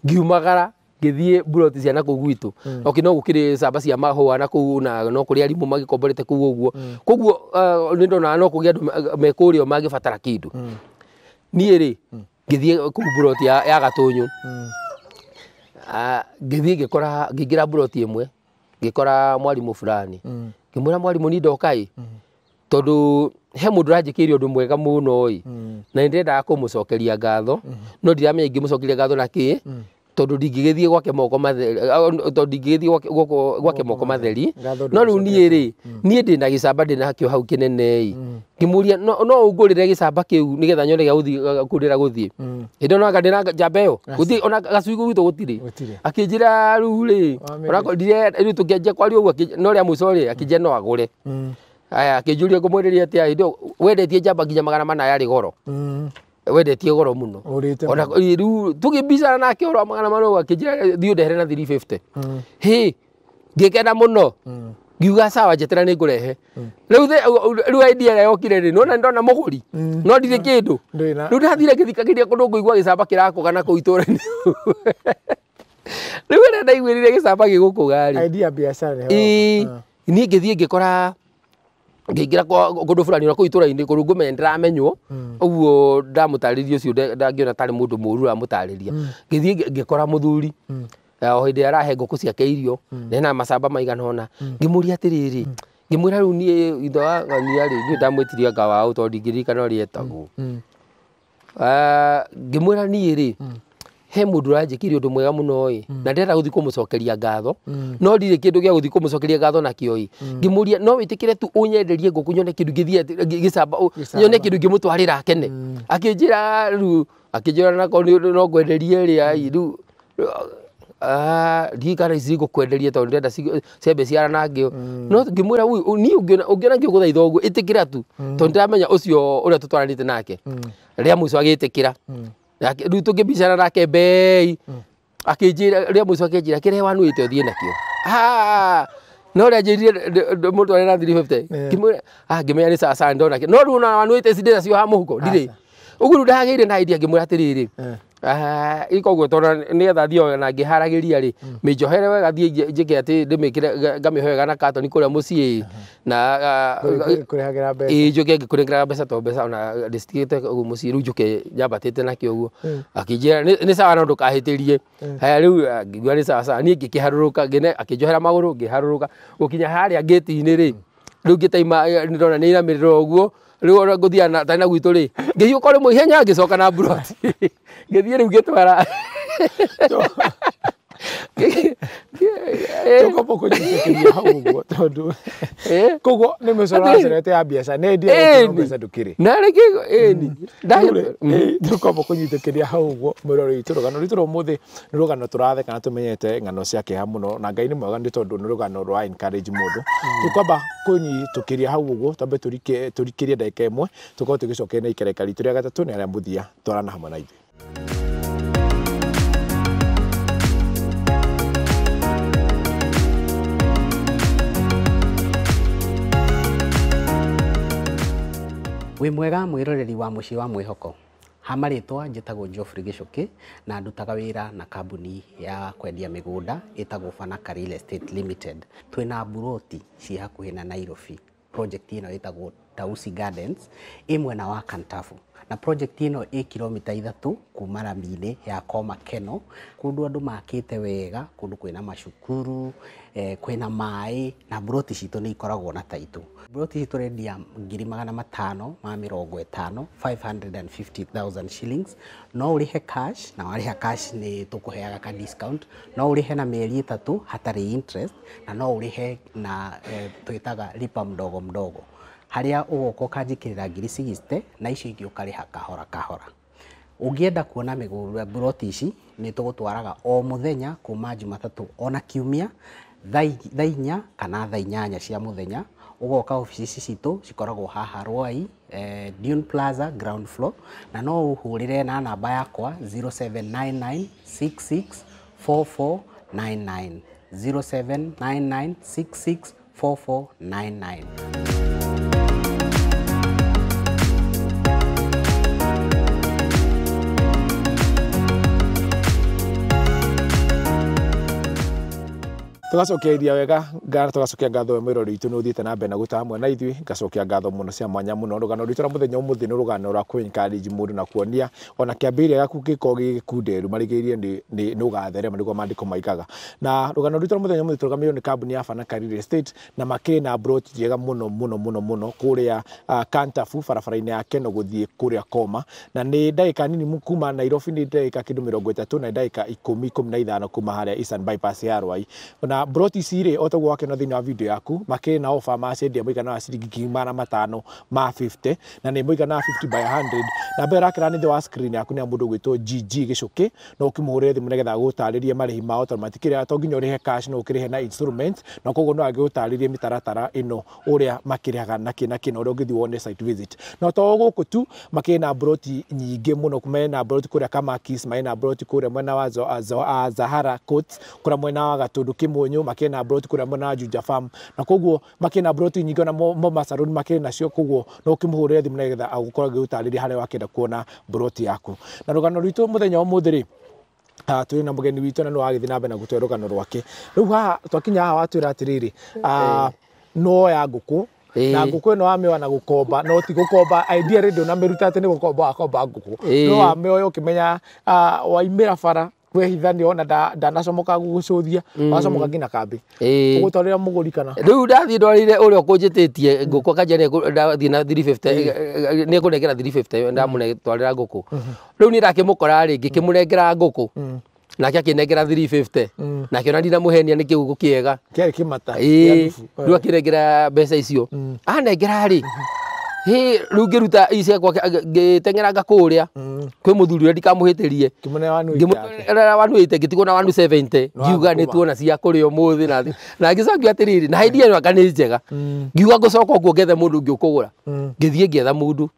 ngiumagara ngĩthiĩ mburoti cia nakũu gwitũ ok no gũkĩrĩ camba cia mahũa nakũu na no kũrĩ arimũ magĩkomborete kũu ũguo koguo uh, nĩ ndonaga no kũgĩa andũ mekũrĩa mangĩbatara kĩndũ niĩ rĩ ngithie kuu mburoti ya gatunyu hmm. ah, ngithie ngikora ngiingira mburoti imwe ngikora mwarimu fulani hmm. ngimwira mwarimu ni ndoka i hmm. tondu he mundu ranjikire undu mwega muno i na ndirendaga kumucokeria ngatho no ndiramenya ngimucokeria ngatho na kii tondu ndingigithie gwake moko matheri tondu ndingigithie goko gwake moko matheri no riu nie ri nie ndi na gicamba ndi na hakio hau kinene i mm. ngimuria no ungurire gicamba kiu nigetha nyone ga uthi kurira guthie hindi no mm. ndina njamba iyo guthii ona gacuigo gitu gutire akinjira riu ri ora ndire riu tungianjia kwaria uguo no ria muico ri akinjia no agure aya akinjuria ngumwiriria atia hindi wendetie jamba nginya magana mana yarĩ goro mm wendetie goro muno ona riu na ke ro magana mano wa akinjira thiå ndehere na 350 hä hmm. ngikena muno hmm. ngiuga sawa njetera ni ngå hmm. riu the riu idea rä yokire rä nona ndona muguri no ndirä kä ndå rä u ndathire ngä thikagä ria kå ngå igua gä camba kä rakå gana kå u itå ra-inä <laughs> rä u ä rä ndaiguä rä re gä camba gä gå ndamå tarä ria å cio itura-ini tarä må ndå må ru ramå tarä tari mundu muru ngä kora ngikora muthuri o ä arahe nguku ciake irio hmm. nena macamba maigana ona hmm. ngimuria atiriri hmm. ngimwira riu nie ithe wa ngania ri nie ndamwitirie anga wao tondu ndingirikana rä etagwo ra niä ri he må ndå ũranjĩkire å ndå mwega må mm. mm. no na ndärenda gå thiä kå må cokeria ngatho no ndirä kä ndå gä a gå thiä kå må cokeria ngatho nakä o ä ngĩmå ria no wä tä kä re tu å nyenderie ngå kå nyone kä ndå ngä nyone kä ndå ngä må twarä ra akene akä njä ra rä akä njä ra no ngwenderie rä a rä ndirikana ici ngå kwenderie tondå ndärenda cembe ciaranangä o mm. no ngä mwä ra niä å ngä ona ngä å gå thaitha å guo ä tä kä ra tu tondå ndäramenya å cio å rä a tå twaranä te nake rä a må ico agä tä kä ra rä tå ngä mbicana nake mbei akä rä a må co akä njä ra kä rä a wanå ä te å thiä nakä o no rä a njä rire må tware na ngä menya nä caca ndona no rä u na wanå te cindä nacio ha må huko ndirä å guo rä u ndagä ire na iria mwä ra atä rä rä ikoguo tondå nä getha thiä na ngä haragä ria rä mä hmm. njohere wega thiä njä ke atä ndä mä kä re ngamä hoega na katoni kå rä na njå ke ngä kå rä ngä to mbeca na ndä ku te ru guo må ciä rä u njå ke nyambatä te nakä å guo hmm. akä njä ra nä sawa no ndå kahä tä rie hmm. haya rä ngigua nä sawasawa niä ngä kä harå rå ka akä njohera magå rå ngä harå ka gå kinya harä a ngä ti-inä rä rä u ngä taima ndona nä iramä rä rä riu ora nguthia na tani na gwitu <laughs> ri ngihiuka må ihenya coka na thiä rä u ngä twara tå kå njä hau å guo tondå koguo nä mä coro wacerete ya mbiaca nendiambeca ndå kä na rä ngä tå kombå kå nyitä kä ria hau å guo mwä rorä itå rå gano rathe kana tå menyete ng'ano cia kä ha må no na ngai nä mwega nä tondå nä rå rwa må ndå tå kwamba kå nyitå kä ria hau å guo twambe tå rikä rie ndagä ka na ikereka ritå rä a gatatå nä arä a må hamwe na ithuä wĩ mwega mwĩroreri wa mũciĩ wa mwihoko hamaritwa marĩtwa Geoffrey Gichuki na ndutaga wira na kambuni ya kwendia migunda ĩtagwo Fanaka Real Estate Limited. twina mburoti ci hakuhĩ na Nairobi. Project ino ĩtagwo Tausi Gardens imwe mwena wa Kantafu na project ino ä kilomita ithatu kuma rami-inä ya koma keno kundu andå makite wega kundu kwina macukuru eh, kwina maä na mburoti citå nä ikoragwo na taitu mburoti citå rendia ngiri magana matano ma mä rongo 550,000 shillings no å rä he cash na warä ha cash nä tå kå heaga ka discount no å rä he na mĩeri ĩtatũ hatarä interest na no å rä he na eh, twä taga lipa mdogo mdogo haria ugoka ukanjikirira ngiri sixty na icio ingi ukariha kahora kahora ungienda kuona miguroti ici ni tugutwaraga o muthenya kuma jumatatu ona kiumia thainya kana thainyanya cia muthenya ugoka ofici citå cikoragwo haha Rwai eh, Dune Plaza ground floor na no uhurire na namba yakwa 0799664499 0799664499 tugacokia iria wega ngara tugacokia ngatho we mwirori itu ni uthiite na na guta hamwe na ngacokia ngatho muno cia mwanya muno rugano rwitu ra muthenya umuthi ni rugano ra kuencourage mundu na kuonia ona kiambiria gaku giko gikunderu marigirie ni ni ugatherema niguo maandiko maigaga na rugano rwitu ra muthenya umuthi turugamirio ni kambuni ya na Real Estate na makiri na approach njega muno muno muno muno kuria uh, ah, Kantafu barabara-inĩ ya Keno guthii kuria Koma na ni ndagika nini kuma Nairobi ni ndagika kindu mĩrongo ĩtatũ na ndagika ikumi ikumi na ithano kuma haria Eastern bypass ya Rwai na broti ici rĩ otagwo wakĩona thĩinĩ wa video yaku makĩrĩ na ofa macendia mũigana wa ciringi ngiri magana matano ma 50 na nĩ mũigana wa 50 by 100 na mbere rakĩra nĩ thĩ wa screen yaku nĩ ya mũndũ ũgwĩtwo GG gĩcũkĩ no ũkĩmũhũrĩre thimũ nĩgetha agũtarĩrie marĩhi mao tondũ matikĩrĩ to nginya ũrĩhe cash no ũkĩrĩhe na instrument na koguo no agĩgũtarĩrie mĩtaratara ĩno ũrĩa makĩrĩhaga na kĩ na kĩ na ũrĩa ũngĩthiĩ wone site visit no to gũkũ tu makĩrĩ na broti nyingĩ mũno marĩ na broti kũrĩa Kamakis marĩ na broti kũrĩa mwena wa Zahara Coats kũrĩa mwena wa Gatundu kĩmũnyi tonyo makire na broti kuria mwena Juja Farm na koguo makire na broti nyingi ona Mombasa Road makire nacio koguo no kimuhurire thimu nigetha agukorwo agiutariria haria wakenda kuona broti yaku na rugano rwitu muthenya umuthi ri Uh, turi na mugeni witu na ni wagithi na mbere na gutwe rugano rwake riu haha twakinya haha watwira atiriri uh, no ya nguku na nguku no wameoa na gukomba no ti gukomba idea redio na miruta ati ni gukomba wakomba nguku no wameoya ukimenya uh, waimira bara nä ona ndanacomoka gå gå cå gugucuthia mm. wacomoka nginya kambi ugutwarira muguri kana riu ndathii ndwarire uria ukunjititie nguku kanja ndathii na u nä ndakä må kora rä ngä kä må ringi ngå kå nake akinengera 350 mm. nake ona ndina muhenia ni kiugo kiega kiari kimata u akä nengera mbeca icio mm. anengera rä hä rä u ngä ruta icekwa ngä tengera ngakå rä mm. a kwä må thuri rä ndikamå hä tä rie ngä wanuä te ngä tigwo na ngiuga nä tuona cia kå mm. mm. mm-hmm. rä o må thä na ngä cokio atä rä rä na haidi ä aka nä njega ngiuga ngå coka guo ngethe må ndå ngä å kå gå ra ngä thiä ngä etha må ndå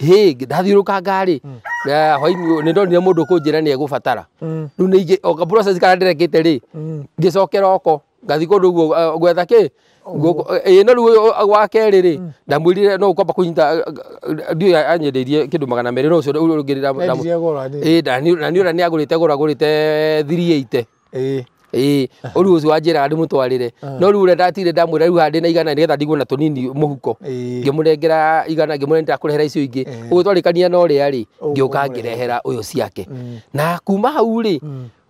hä ndathiå rå kangarä nä ndonire må ndå kå njä ra nä egå batara rä u kana ndä rekä te rä ngä cokera oko ngathi kå ndå guo gwetha kä ä no rä u wa kerä rä hmm. ndamwä no kwamba kå nyita anyendeirie kä ndå magana merä no å cio na nä å rä a nä agå rä te gå ragå rä te thiriäite ä å rä u å cio raga ndä må twarä re no rä u rä ndatire ndamwä ra rä na igana nä getha ndiguona tå nini må huko ngä igana ngä må kå rehera icio ingä å gä twarä kania na å rä å ka rehera å ciake na kuma hau rä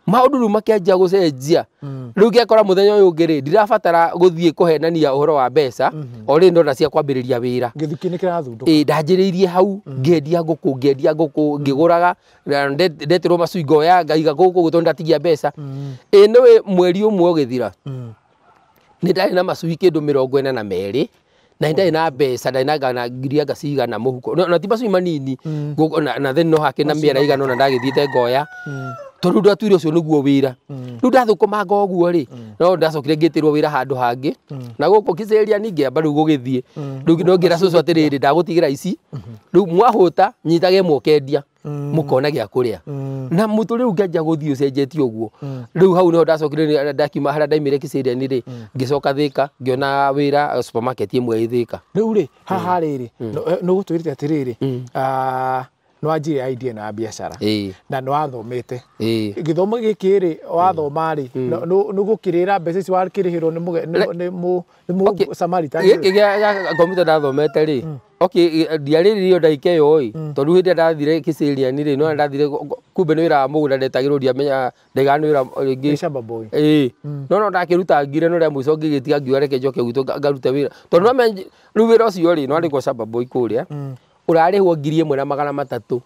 maundu riu makianjia gucenjia mm. riu ngekora muthenya uyu ungi ri hena ni ya uhoro wa mbeca mm-hmm. o ri ndona cia kwambiriria wira githukini da ii ndanjiriirie hau mm. gedi gedi mm. ya ya goko goko gegoraga ngiendia nguku sui goya macungo ya goko guku gutondu ndatigia besa ii niwe mweri umwe ugithira gedira nita ina masui kindu mirongo ina na merĩ na ndarä na mbeca ndarä na ngana ngiria ngacigana må muhuko na tipa sui manini na then no hakä na mä era igana ona ndagä goya tondu ndatuire ucio niguo wira mm. riu ndathukuma uguo ri mm. no ndacokire ngĩtĩrwo wira handu hangi mm. na guku kiceria amba riu gugithie riu no ngira cucu atiriri ndagutigĩra ici mm-hmm. riu mwahuta nyitage mwokendia mukona gä a na må tå rä u nganjia gå thiä hau nä ndacokire ndakiuma harä ndaimire kä ciriani rä ngä coka thä ka ngä ona wä ra ä haha rä rä nä gå no anjire idea na biacara na no athomete githomo giki ri wathoma ri no gukirira mbeca ici wakirihirwo ni mu samaritan rä gia komputa ndathomete ri mm. ndiariririo ndaika iyo i mm. tondu hindi ndathire kiciriani ri no ndathire kumbe nwira mugunda ndetagirwo ndiamenya ndaiga nwira ringi mm. no no ndakiruta ngire no ria mwico ngigitiga ngiuga reke njoke gwitu ngarute wira tondu riu wira ucio ri no kå rä kuria huo ngiri imwe na magana matatu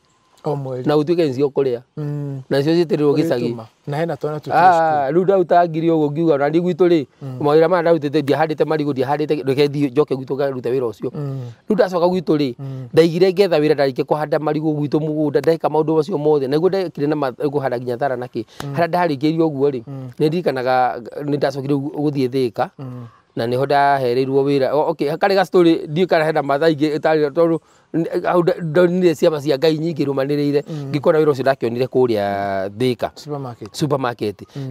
na utuike ncio kuria mm. na citirirwo gicagi na hena twana tu ah riu ndaruta ngiri uguo ngiuga na ndi gwitu ri mm. mawira maya ndarutite ndiahandite marigu ndiahandite reke thiĩ njoke gwitu ngarute wĩra ũcio da mm. ndacoka gwitu ri ndaigire ngetha wĩra ndarikia kũhanda marigu gwitu da ndeka maũndũ macio mothe naguo ndekire na kũhanda nginya thara na kĩ harĩa ndarĩkĩire ũguo rĩ nĩ ndirikanaga nĩ ndacokire gũthiĩ thĩka na nĩho ndahereirwo wĩra okay karĩ ga story ndiũĩ kana hena mathaa ingĩ tondũ hau ndonire ciama cia ngai nyingä rå manä rä ire ngä mm. ngäkona wä ra å cio ndakionire kå rä a thä ka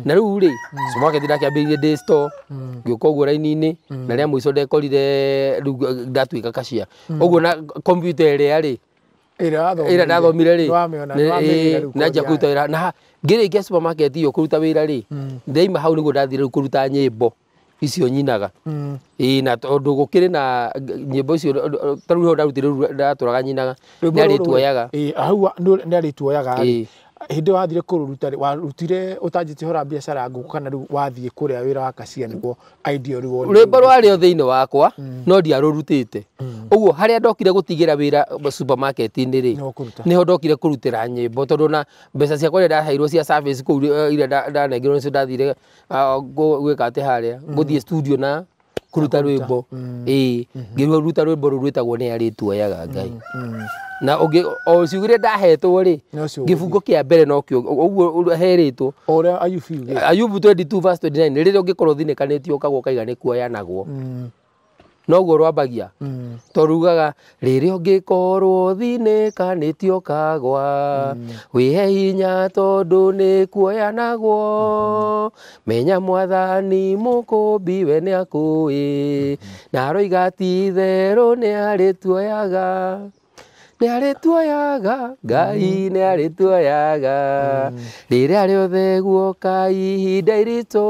na rä u rä ndakä ambä rire ngä å ka å guo raini-inä na rä a må ico ndekorire ndatuä ka kacia å mm. guo na kompyuta ä rä a rä ä ra ndathomire rä kå ruta wä ra ngä rä ngia ä yo kå ruta wä ra rä ndaima hau nä guo ndathire rä u kå ruta nyä mbo icio nyinaga ii mm. na kä rä na mbo icio tarä u ndarutä raga nyinaga nä arä tuoyaga hau nä arä tuoyaga hindi wathire kururuta warutire utanjitie hora biacara nguku kana riu wathie kuria wira wa kasia niguo ideal reward rwimbo rwario thiini wakwa hmm. no ndiarurutite uguo hmm. haria ndokire gutigira wira supermarket ni ri ho ndokire kurutira nyimbo tondu na mbeca ciakwa iria ndaheirwo cia service kuu iria ndanengerwo nicio ndathire uh, gwika ati haria hmm. guthie studio na kũruta rwĩmbo mm. ĩĩ mm-hmm. ngĩruo ruta rwĩmbo rũu rwĩtagwo nĩ arĩ tuoyaga ngai mm, mm. na ũngĩ o ciugo iria ndahetwo rĩ gĩbungo kia mbere no nokĩo ũguo herĩtwo ayubu 22 verse 29 rĩrĩa ũngĩkorwo ũthinĩkanĩtio ũkagwo ũkaiga nĩ kuoyanagwo noguo rwambagia mm. torugaga rĩrĩa ũngĩkorwo thinĩka nĩtio kagwa mm. wĩhe mm. hinya tondũ nĩ kuoya mm-hmm. menya mwathani mũkũmbi we nĩ akũĩ mm-hmm. na aroiga ti itherũ nĩ arĩtuoyaga nä arä tuoyaga ngai nä arä tuoyaga rä mm. rä a rä otheguoka ihinda iritå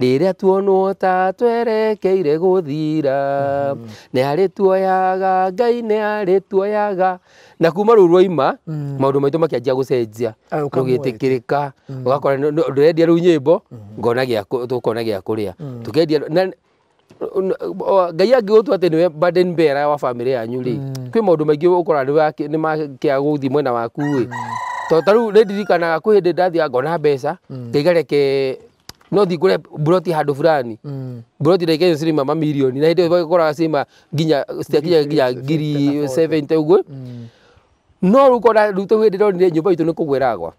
rä rä a tuonwo ta twerekeire gå thira mm. nä arä tuoyaga ngai nä arä tuoyaga na kuma rå u rwaima mm. maå ndå maitå makä anjia gå cenjia rå gä tä kä rä ka å gakora ndå rendia rä u nyä mbo ngona tå kona gä a kå rä a tå kendia ngai angä gå tua atä nä we mbera wa bamä rä yanyu rä mm. kwä maå ndå maingä ni kora nä makä agå mwena waku ä mm. to taru rä ndirikanaga kwä hä ndä ngona mbeca mm. ngaiga reke no thingå re mburoti handå broti mburoti ndaika ä cirima mamirioni na hä ndä ä nginya citiakinya nginya ngiri 7 te å guo no rä u kona rä u tå hä ndä ronire mba itå nä kå gwä ragwa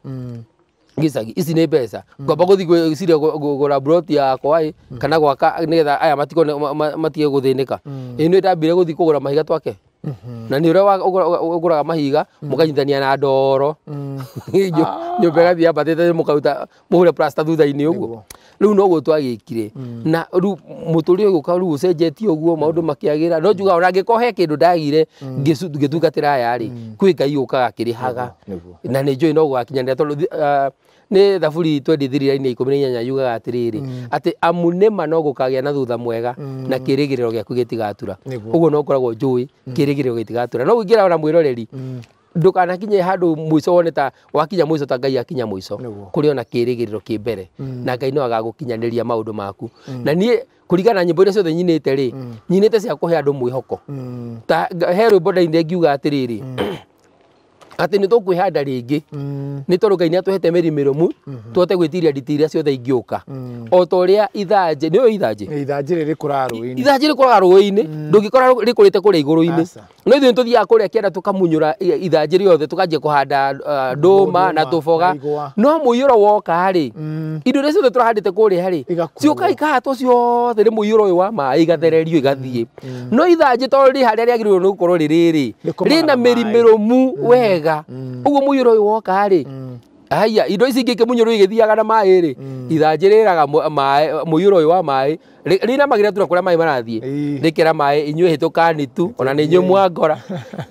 gisagi ici nä mbeca ngomba gå thiä ciria gå ra yakwa ä kana gwaka nä getha aya matige gå thä nä ka ä mm. nä ndambire gå thiä kå gå ra mahiga twake mm-hmm. na nä å rä a å gå raga mahiga må mm. kanyitania na ndoro mm. <laughs> nyå ah. mba gathiä ambatä te må karuta må hå re thutha-inä å guo rä u noguo twagä kire na rä u må tå rä å gå ka rä u å cenjetie å guo maå ndå makä agä ra no njuga ona ngä korwo he kä ndå ndagire ngä tungatä ra aya rä kwä ngai å kaga kä rä haga na nä njå ä no gå gakinya tondå uh, nä thaburi twendi ikå mi na inyanya yugaga atä rä rä atä amu nä ma no gå kagä a na thutha mwega mm. na kä rä gä rä ro gä aku gä tigatura å guo no koragwo njå ä mm. kä rä gä rä ro gä tigatura no ingä rora mwä roreri mm. ndukanakinye handu ico wone ta wakinya mwico ta ngai akinya mwico kuri ona kirigiriro ki mbere na ngai no agagukinyaniria maundu maku na nie kuringana nyimbo iria ciothe nyinite ri mm. nyinite cia kuhe andu mwihoko ta he rwimbo ndaine ngiuga atiriri atä nä tå kwä handa rä mm. ngä nä tondå ngai nä atåhete mä rimä rå mu mhm. tå gwä tiria nditi iria ciothe ingä å ka mm. o ta å rä a ithanjä nä å ithanjä ithanjä ithanjä rä kå rarå-inä mm. ndå ngä kora rä kå rä te kå rä a igå rå-inä no ithuä nä tå thiaga kå rä a kĩenda tå kamunyå ra ithanjä rä othe tå kanjia kå handa uh, ndå ma na tå boga no må iyå ro woka-rä indo iria ciothe tå rahandä te kå rä a rä ciåka ikahatwo ciothe nä må iyå ro å yå wa maä igathererio igathiä no ithanjä to rä harä a rä agä rä irwo nä gå korwo rä rä rä rä na mä rimä rå mu wega wega mm. ugo muyuro woka ri mm. aya indo ici ingä kä munyå rå igäthiaga na maä rä mm. ithanjä rä raga må yå wa maä rä namagä ra tå na kå rä a maä marathiä rä kä ra maä inyuä hä tå kanitu ona nä inyuä mwangora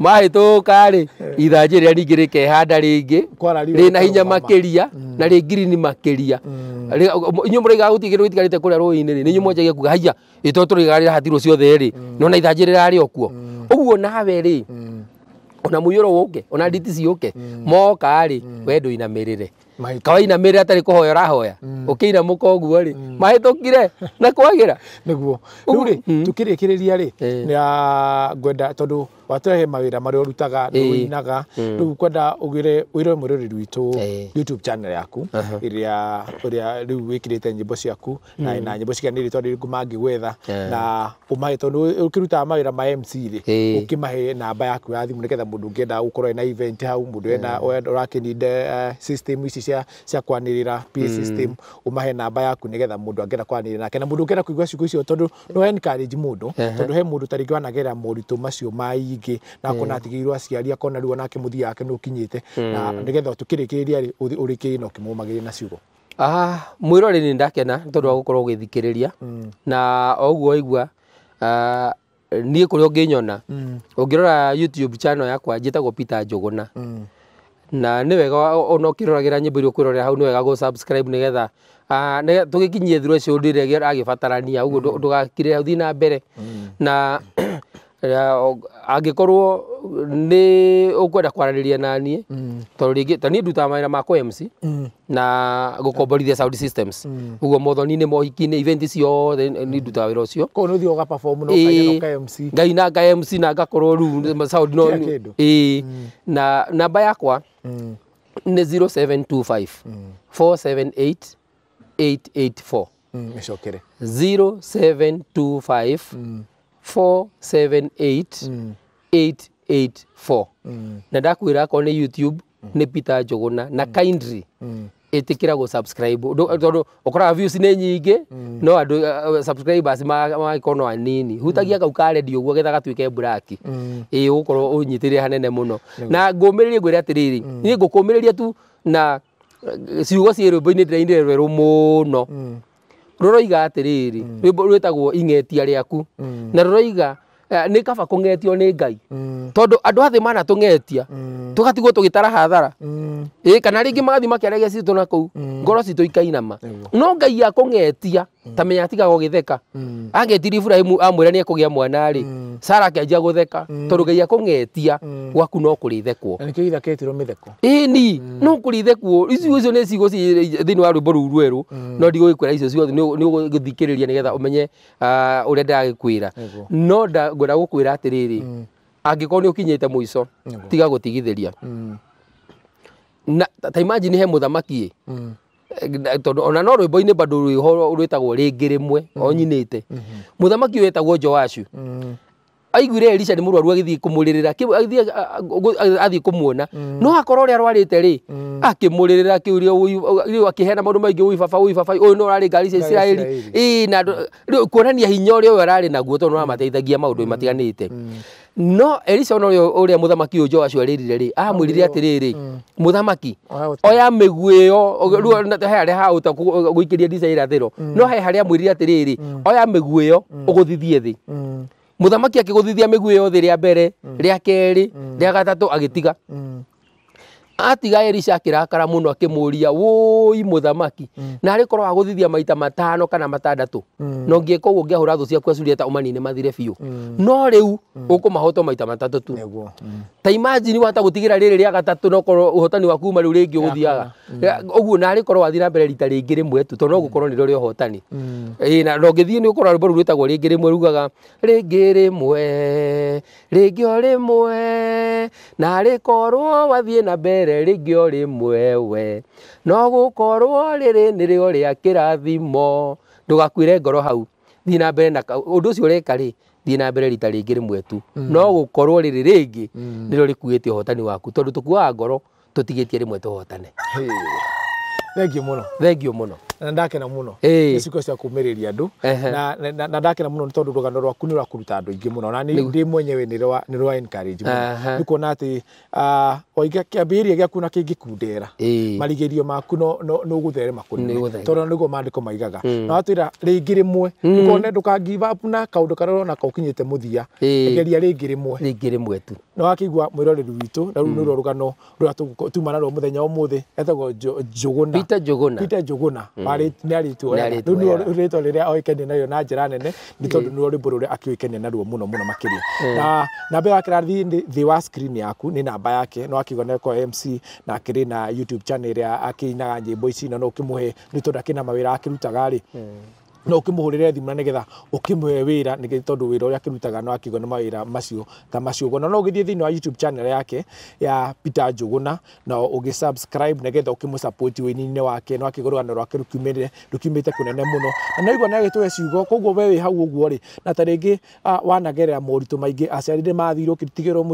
mahä tå karä ithanjä rä a ningä rä kehanda rä ngä na hinya makä ria na rä ngirini makä ria inyuä må raigaga gå tigarä te kå rä a rå inä rä nä inyuä mwanjagia kuga haiya ä totå rä gagarä rahatirå ciothe rä nona ithanjä rä rarä okuo å guo nawe rä ona si uke ona kaari wedo ina merere we ina merere atari kuhoya urahoya ukiina mm. muka uguo ri mm. kire na kwagira <laughs> niguo ugu ri mm. tukirikiriria ri eh. na ngwenda tondu watera he mawira maria urutaga ni uinaga eh. hmm. riu kwenda ugire wire muriri rwitu eh. youtube channel yaku iria uh-huh. uria riu wikirite nyimbo ciaku na hmm. na nyimbo cikia ni ritwa riku wetha eh. na umahe tondu ukirutaga mawira ma MC ri ukimahe namba yaku ya thimu nigetha mundu ungienda gukorwo na event hau mundu enda urakininde system ici cia cia kwanirira p hmm. system umahe namba yaku nigetha mundu angienda kwanirira nake na mundu ungienda kuigua ciugo icio tondu no encourage mundu tondu he mundu taringi wanagera moritu macio mai ingi na akona hmm. atigä irwo aciari akona rä u onake må thia wake na nä getha tå kä rä kä rä ria na å kä må magä na ciugo mwä rorä nä ndakena nä tondå wa gå korwo å gä na oguo igua ah, niä kå rä a å nyona å hmm. ngä youtube channel yakwa njä tagwo peter njågåna hmm. na nä wega ona å kä roragä ra nyä mbo iria å kwä rorera hau nä wega gå nä getha ah, tå gä kinyie thirå cio ndä rä agä batarania å na mbere na angikorwo ni ukwenda kwarariria nanie mm. tondu ringi ta ni ndutaga mawira makwa MC mm. na gukomborithia sound systems uguo mm. mothoni-ini mohiki-ini event ciothe ni ndutaga wira ucio koguo ni uthio uga perform no MC ngai na nga MC na ngakorwo riu sound no e na namba yakwa ni 0725 478 884 icokere 0725 478884 mm. mm. na ndakwira akorwo nä youtube mm. nä peter njågåna na kindly ä tä kä ra gå tondå å koraga nä nyingä no andå uh, uh, magagäkorwo no anini hutagia kau karendi å guo getha gatuä ke mburaki ä å gåkorwo å nyitä rä hanene må no na ngå mä rä rie ngwä rä atä rä rä niä ngå kå mä rä ria tu na uh, ciugo ciä rwä mbo-inä ndä rainä rwerå må no ruroiga atiriri mm. rwitagwo ingetia riaku mm. na ruroiga Eh, nä kaba kå ngetio nä ngai mm. tondå andå athä mana tå ngetia mm. tå gatigwo tå gä tara hathara ä mm. kana rä ngä magathi makäaregia citå na kå u ngoro citå ikainama no ngai akå ngetia ta menya atigaga å gä theka angetiri iburahimu amwä ra nä ekå gä a mwana-rä sara akäanjia gå theka tondå ngai akå ngetia gwaku no kå rä thekwo ni no kå rä thekwo icio icio nä cigå thä inä wa rwä mbo rä u rwerå no ndigå gä kwä ra icio ciothe nä å gå thikä rä ria nä getha å menye å ah, rä a ndagä kwä ra no ngwenda gukwira atiriri mm. angikorwo ni ukinyite muico tiga gutigitheria mm. na ta imagine he muthamaki mm. tondå ona no rwimbo-inĩ bado rwĩho rwĩtagwo rĩngĩ rĩmwe o nyinĩte mm-hmm. mũthamaki wĩtagwo joashu aiguire Elisha ni murwaru rwaru agäthiä kå kumuona no akoro ri arwarite ri arwarä te rä akä må rä rä ui baba ui baba å no rari ngari cia isiraeli i na kuonania hinya å rä a å yå ararä naguo tondå nä maundu matiganite no elisha ona å rä a må thamaki ri joashu arä rire rä amwä rire atä oya mä guä ä yo he harä a haå ta gå ikä ria ndicirathä mm. no he harä a mwä rire atä mm. oya mä guä ä yo å gå muthamaki akiguthithia miguä yothe ria mbere mm. ria keri mm. ria gatatu agitiga mm atiga elisha akirakara muno akimuria woi muthamaki mm. na ari korwa guthithia maita matano kana matandatu mm. no ngie koguo ngehura thu ciaku acurieta umanine mathire fiu mm. no riu mm. ukumahota maita matatu tu mm. ta imagine wata gutigira riri ria gatatu no korwo uhotani waku uma riu ringi uthiaga uguo na ari korwo wathii mbere rita ringi rimwe tu tondu gukorwo niryo ria uhotani ii na no ngithii ni ukorwo rwimbo riu rwitagwo ringi rimwe rugaga ringi rimwe ringi o rimwe na ari korwo wathii na mbere rĩerere rĩngĩ o rĩmwe we no gũkorwo rĩrĩ nĩrĩo rĩa kĩrathimo ndũgakuĩre ngoro hau thiĩ na mbere na ũndũ ũcio ũreka rĩ thiĩ na mbere rita rĩngĩ rĩmwe tu mm. no gũkorwo rĩrĩ rĩngĩ mm. nĩrĩo rĩkuĩte ũhotani waku tondũ tũkuaga ngoro tũtigĩtie rĩmwe tũhotane thengiũ mũno thengiũ mũno na ndakena muno hey. ciugo cia kumiriria andu na na ndakena muno ni tondu rugano rwaku ni rwakuruta andu ingi muno na ni ndi mwenyewe ni rwa ni rwa encourage muno kuona ati ah, oiga kiambiria giaku na kingikundera marigirio maku no no gutherema kunene tondu niguo maandiko maigaga hmm. na watwira ringi rimwe ndu hmm. ka give up na kaundu karia urona kaukinyite muthia geria ringi rimwe ringi rimwe tu na wakigua mwiroreri hmm. witu na rä ni nä rwo rå gano tumana rwo muthenya thenya å må thä etagwo njå gå peter njå marä nä arituoya rä two rä rä a oäkaine narä na njä ra nene nä tondå mm. nä rwä mbå rå rä a akĩoĩkaine naruo må no må no makä ria mm. na namba yake rathi thä wa screen yaku nä namba yake no akiuga neko mc na akĩrĩ na youtube channel ä rä a akä inaga nyä mbo ici na no å kä må he nä tondå akä na mawä ra akä rutagarä no re ukimuhurire thimna nigetha ukimwe wira nige tondu wira uria kirutaga no akigona mawira macio ta macio gona no githie thini wa youtube channel yake ya Peter Njuguna na ugi subscribe nigetha ukimu support we nini wake no akigorwa no rwake rukiumire rukiumite kunene muno na naigwa na gitwe ciugo koguo we wi hau guo ri na taringi wanagerera moritu maingi aciarire mathirwo kitigirwo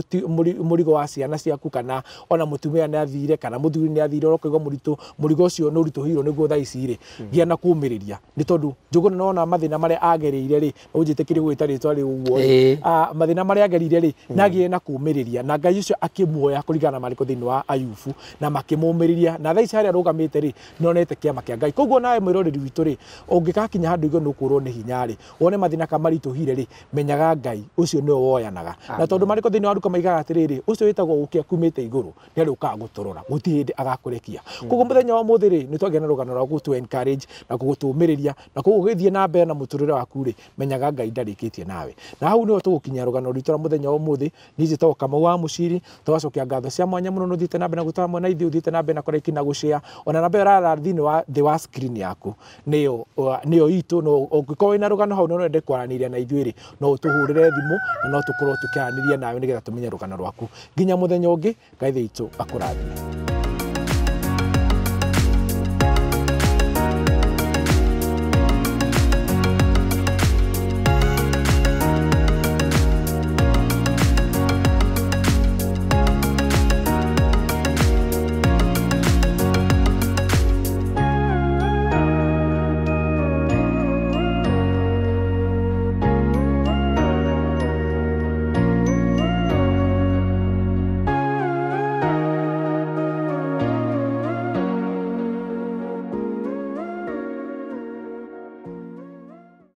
murigo wa ciana ciaku kana ona mutumia ni athire kana muthuri ni athire ukaigwa muritu murigo ucio ni uritu hirwo niguo thaa ici ri gia na kumiriria ni tondu no hmm. na mathina mare agereire ri unjitikirie gwita ritwa ri uguo ri mathina mare agereire ri nagie na kumiriria na ngai ucio akimuoya kuringana na mariko thini wa ayufu na makimumiriria na thaa ici arugamite ri nonete kiama kia ngai koguo nawe mwiroreri witu ri ungigakinya handu igwo nukurwo ni hinya ri wone mathina tuhire ri menyaga ngai ucio ni woyanaga na tondu mariko thini wa nduka maigaga atiriri ucio witagwo uke akumite iguru ni ari ukaga guturora guti hindi agakurekia hmm. koguo muthenya wa muthiri ni twagena na rugano rwa gutu encourage na gugutumiriria na koguo wethie na mbere na muturire waku ri menyaga ngai ndarikitie nawe na hau ni tugukinya rugano rwitå ra muthenya wa muthi ninji to kamau wa muciri twacokia ngatho cia mwanya muno no thiite na mbere na gutara mwana ithi uthiite na mbere na kuraiki ikina gucia ona na mbere rara thini wa the wa screen yaku niyo niyo itu no ungikorwo wina rugano hau no ende kwaraniria na ithuĩ ri no tuhurire thimu na no tukorwo tukiaraniria nawe nigetha tumenye rugano rwaku nginya muthenya ungi ngai thitũ akurathime